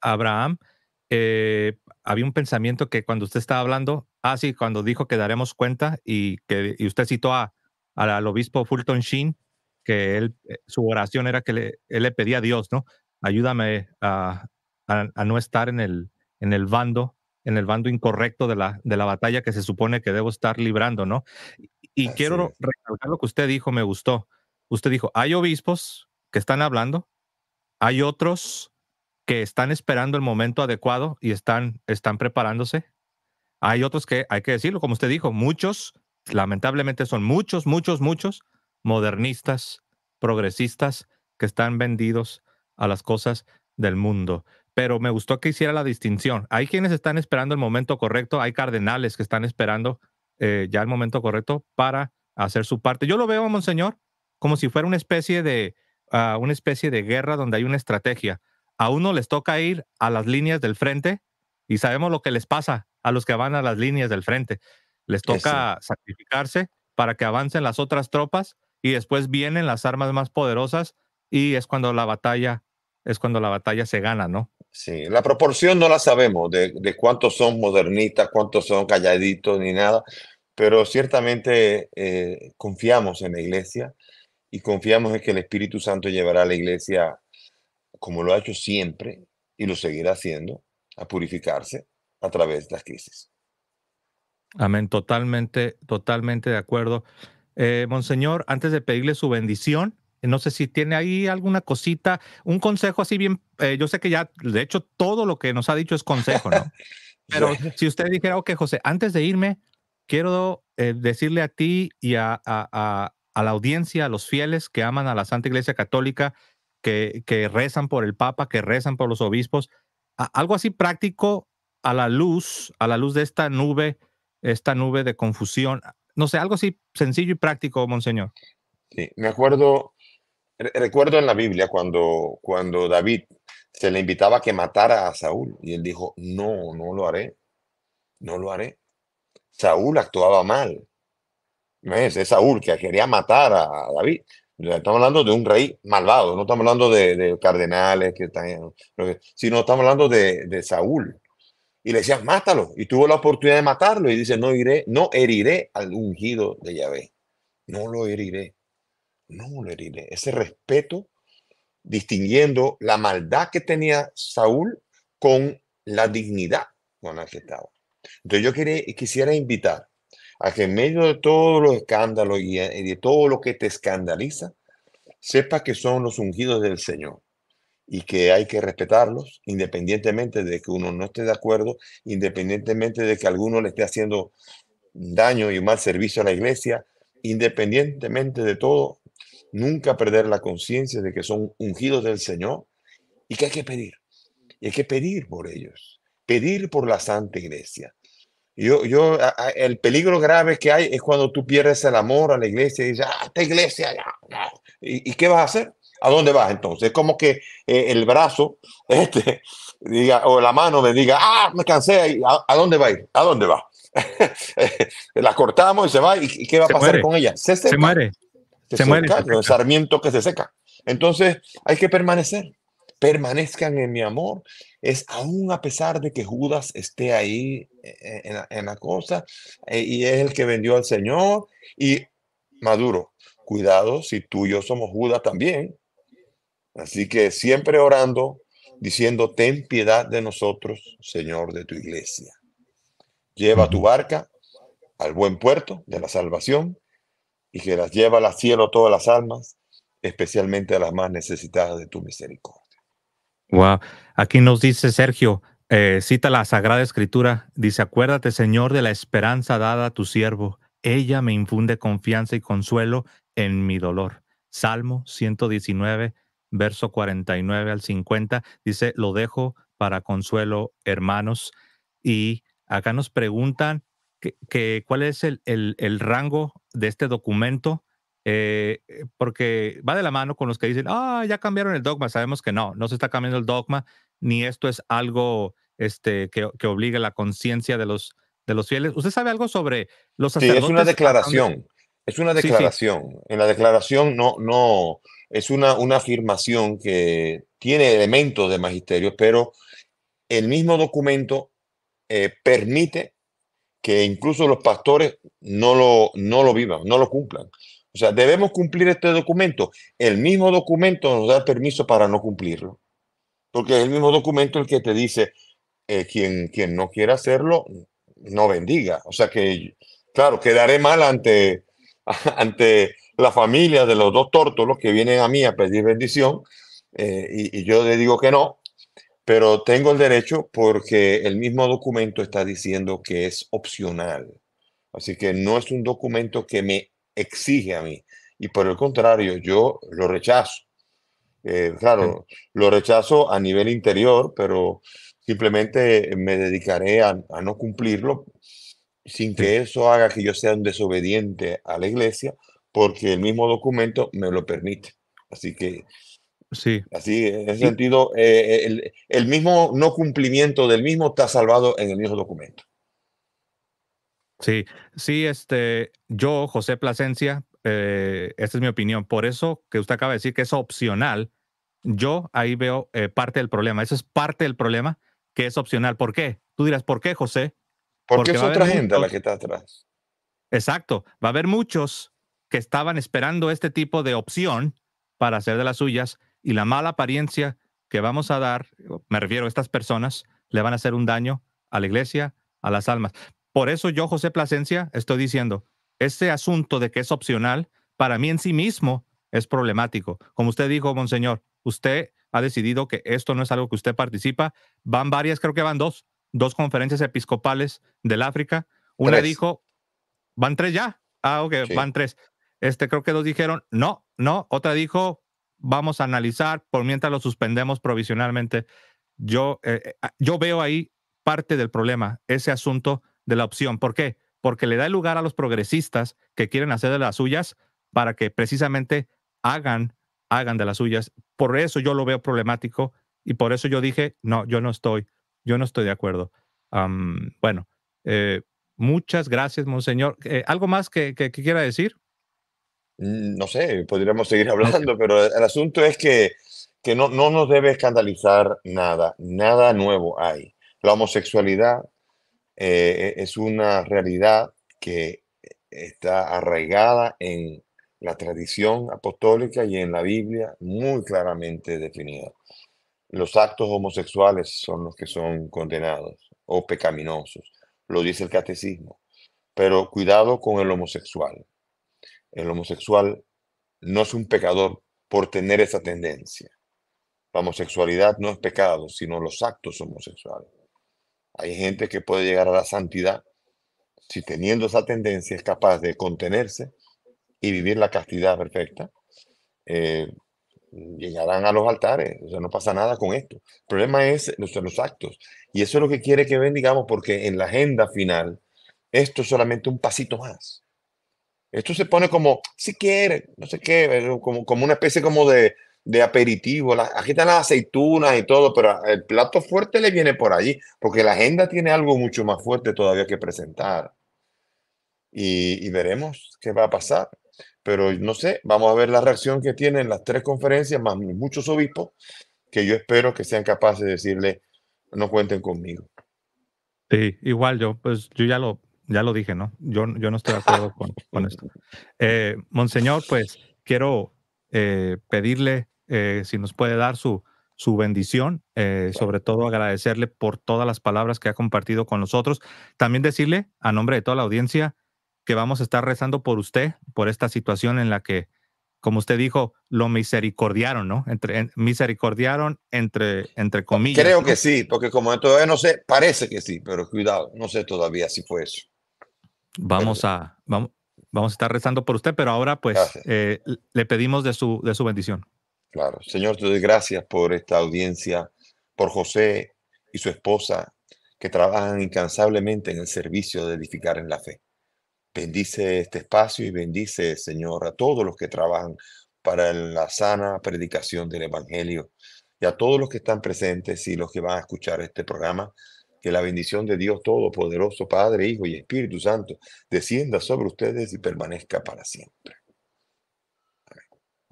Abraham. Eh, había un pensamiento que cuando usted estaba hablando, ah, sí, cuando dijo que daremos cuenta y que usted citó a, al obispo Fulton Sheen, que él, eh, su oración era que le, él le pedía a Dios, ¿no? Ayúdame a, no estar en el, en el bando en el bando incorrecto de la, de la batalla que se supone que debo estar librando, ¿no? Y quiero recalcar lo que usted dijo, me gustó. Usted dijo, hay obispos que están hablando, hay otros que están esperando el momento adecuado y están, están preparándose. Hay otros que, hay que decirlo, como usted dijo, muchos, lamentablemente son muchos, muchos, muchos modernistas, progresistas, que están vendidos a las cosas del mundo pero me gustó que hiciera la distinción. Hay quienes están esperando el momento correcto, hay cardenales que están esperando eh, ya el momento correcto para hacer su parte. Yo lo veo, monseñor, como si fuera una especie de, ah, una especie de guerra donde hay una estrategia. A uno les toca ir a las líneas del frente y sabemos lo que les pasa a los que van a las líneas del frente. Les toca sacrificarse para que avancen las otras tropas y después vienen las armas más poderosas y es cuando la batalla es cuando la batalla se gana, ¿no? Sí, la proporción no la sabemos de, cuántos son modernistas, cuántos son calladitos ni nada, pero ciertamente eh, confiamos en la iglesia y confiamos en que el Espíritu Santo llevará a la iglesia, como lo ha hecho siempre y lo seguirá haciendo, a purificarse a través de las crisis. Amén, totalmente, totalmente de acuerdo. Eh, monseñor, antes de pedirle su bendición, eh, no sé si tiene ahí alguna cosita, un consejo así bien, eh, yo sé que ya, de hecho, todo lo que nos ha dicho es consejo, ¿no? Pero si usted dijera, ok, José, antes de irme, quiero eh, decirle a ti y a, la audiencia, a los fieles que aman a la Santa Iglesia Católica, que, que rezan por el Papa, que rezan por los obispos, algo así práctico a la luz, a la luz de esta nube, esta nube de confusión. No sé, algo así sencillo y práctico, Monseñor. Sí, me acuerdo Recuerdo en la Biblia cuando, cuando David se le invitaba a que matara a Saúl y él dijo, no, no lo haré, no lo haré. Saúl actuaba mal. es, Saúl que quería matar a David. Estamos hablando de un rey malvado, no estamos hablando de, cardenales, que están, sino estamos hablando de, de Saúl. Y le decían, mátalo. Y tuvo la oportunidad de matarlo. Y dice, no iré, no heriré al ungido de Yahvé. No lo heriré. No, Lerine, ese respeto distinguiendo la maldad que tenía Saúl con la dignidad con la que estaba. Entonces yo quisiera invitar a que en medio de todos los escándalos eh, y de todo lo que te escandaliza, sepas que son los ungidos del Señor y que hay que respetarlos independientemente de que uno no esté de acuerdo, independientemente de que alguno le esté haciendo daño y mal servicio a la iglesia, independientemente de todo, nunca perder la conciencia de que son ungidos del Señor y que hay que pedir. Y hay que pedir por ellos, pedir por la Santa Iglesia. Yo, yo, el peligro grave que hay es cuando tú pierdes el amor a la iglesia y dices, ah, esta iglesia, ya, ya. ¿Y, qué vas a hacer? ¿A dónde vas entonces? Es como que eh, el brazo este, diga, o la mano me diga, ah, me cansé, ¿a, dónde va a ir? ¿A dónde va? la cortamos y se va, ¿y, qué va a pasar con ella? Se, se muere se, Seca, sarmiento que se seca. Entonces hay que permanecer. Permanezcan en mi amor. Es aún a pesar de que Judas esté ahí eh, eh, en, la cosa eh, y es el que vendió al Señor. Y Maduro, cuidado si tú y yo somos Judas también. Así que siempre orando, diciendo, ten piedad de nosotros, Señor de tu iglesia. Lleva tu barca al buen puerto de la salvación y que las lleva al cielo todas las almas, especialmente a las más necesitadas de tu misericordia. Wow. Aquí nos dice Sergio, eh, cita la Sagrada Escritura, dice, acuérdate Señor de la esperanza dada a tu siervo, ella me infunde confianza y consuelo en mi dolor. Salmo 119, verso 49 al 50, dice, lo dejo para consuelo, hermanos. Y acá nos preguntan que, cuál es el rango de este documento, eh, eh, porque va de la mano con los que dicen, ah, ya cambiaron el dogma. Sabemos que no, no se está cambiando el dogma, ni esto es algo este, que, que obligue la conciencia de los, de los fieles. ¿Usted sabe algo sobre los sacerdotes? Sí, es una declaración. Es una declaración. En la declaración no, no, es una, una afirmación que tiene elementos de magisterio, pero el mismo documento eh, permite que incluso los pastores no lo, no lo vivan, no lo cumplan. O sea, debemos cumplir este documento. El mismo documento nos da permiso para no cumplirlo. Porque es el mismo documento el que te dice, eh, quien, quien no quiera hacerlo, no bendiga. O sea que, claro, quedaré mal ante, ante la familia de los dos tórtolos que vienen a mí a pedir bendición eh, y, y, yo le digo que no, pero tengo el derecho porque el mismo documento está diciendo que es opcional. Así que no es un documento que me exige a mí. Y por el contrario, yo lo rechazo. Eh, claro, lo rechazo a nivel interior, pero simplemente me dedicaré a, no cumplirlo sin que eso haga que yo sea un desobediente a la iglesia, porque el mismo documento me lo permite. Así que Sí. Así, en ese sentido, eh, el, mismo no cumplimiento del mismo está salvado en el mismo documento. Sí, sí, este, yo, José Plasencia, eh, esta es mi opinión. Por eso que usted acaba de decir que es opcional, yo ahí veo eh, parte del problema. Eso es parte del problema que es opcional. ¿Por qué? Tú dirás, ¿por qué, José? Porque, es otra gente la que está atrás. Exacto. Va a haber muchos que estaban esperando este tipo de opción para hacer de las suyas y la mala apariencia que vamos a dar, me refiero a estas personas, le van a hacer un daño a la iglesia, a las almas. Por eso yo, José Plasencia, estoy diciendo, ese asunto de que es opcional, para mí en sí mismo es problemático. Como usted dijo, Monseñor, usted ha decidido que esto no es algo que usted participa. Van varias, creo que van dos, dos conferencias episcopales del África. Una dijo, van tres ya. Ah, ok, van tres. Este, creo que dos dijeron, no, no. Otra dijo, vamos a analizar, por mientras lo suspendemos provisionalmente. Yo, eh, eh, ah, yo veo ahí parte del problema, ese asunto de la opción. ¿Por qué? Porque le da lugar a los progresistas que quieren hacer de las suyas para que precisamente hagan, hagan de las suyas. Por eso yo lo veo problemático y por eso yo dije, no, yo no estoy, yo no estoy de acuerdo. bueno, eh, muchas gracias, monseñor. ¿Algo más que, que quiera decir? Mm, no sé, podríamos seguir hablando, pero el asunto es que, no, no nos debe escandalizar nada, nada nuevo hay. La homosexualidad eh, e, es una realidad que está arraigada en la tradición apostólica y en la Biblia muy claramente definida. Los actos homosexuales son los que son condenados o pecaminosos, lo dice el catecismo, pero cuidado con el homosexual el homosexual no es un pecador por tener esa tendencia. La homosexualidad no es pecado, sino los actos homosexuales. Hay gente que puede llegar a la santidad si teniendo esa tendencia es capaz de contenerse y vivir la castidad perfecta. Eh, llegarán a los altares, o sea, no pasa nada con esto. El problema es los, actos. Y eso es lo que quiere que ven, digamos, porque en la agenda final, esto es solamente un pasito más. Esto se pone como, si quiere, no sé qué, eh, como, como una especie como de, de aperitivo. La, aquí están las aceitunas y todo, pero el plato fuerte le viene por allí, porque la agenda tiene algo mucho más fuerte todavía que presentar. Y, y veremos qué va a pasar. Pero no sé, vamos a ver la reacción que tienen las tres conferencias, más muchos obispos, que yo espero que sean capaces de decirle, no cuenten conmigo. Sí, igual yo, pues yo ya lo, ya lo dije, ¿no? Yo, yo no estoy de acuerdo con, con esto. Eh, monseñor, pues quiero eh, pedirle eh, si nos puede dar su, su bendición, sobre todo agradecerle por todas las palabras que ha compartido con nosotros. También decirle, a nombre de toda la audiencia, que vamos a estar rezando por usted, por esta situación en la que, como usted dijo, lo misericordiaron, ¿no? Entre, misericordiaron entre, entre comillas. Creo que sí, porque como todavía no sé, parece que sí, pero cuidado, no sé todavía si fue eso. Vamos a, vamos, vamos a estar rezando por usted, pero ahora pues eh, le pedimos de su, de su bendición. Claro. Señor, te doy gracias por esta audiencia, por José y su esposa que trabajan incansablemente en el servicio de edificar en la fe. Bendice este espacio y bendice, Señor, a todos los que trabajan para la sana predicación del Evangelio y a todos los que están presentes y los que van a escuchar este programa que la bendición de Dios Todopoderoso, Padre, Hijo y Espíritu Santo, descienda sobre ustedes y permanezca para siempre.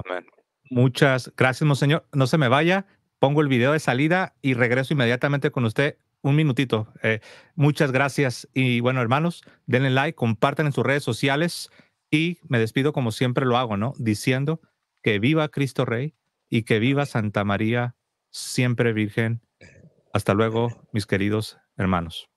Amén. Muchas gracias, Monseñor. No se me vaya, pongo el video de salida y regreso inmediatamente con usted. Un minutito. Eh, muchas gracias. Y bueno, hermanos, denle like, compartan en sus redes sociales y me despido como siempre lo hago, ¿no? Diciendo que viva Cristo Rey y que viva Santa María, siempre Virgen. Hasta luego, mis queridos hermanos.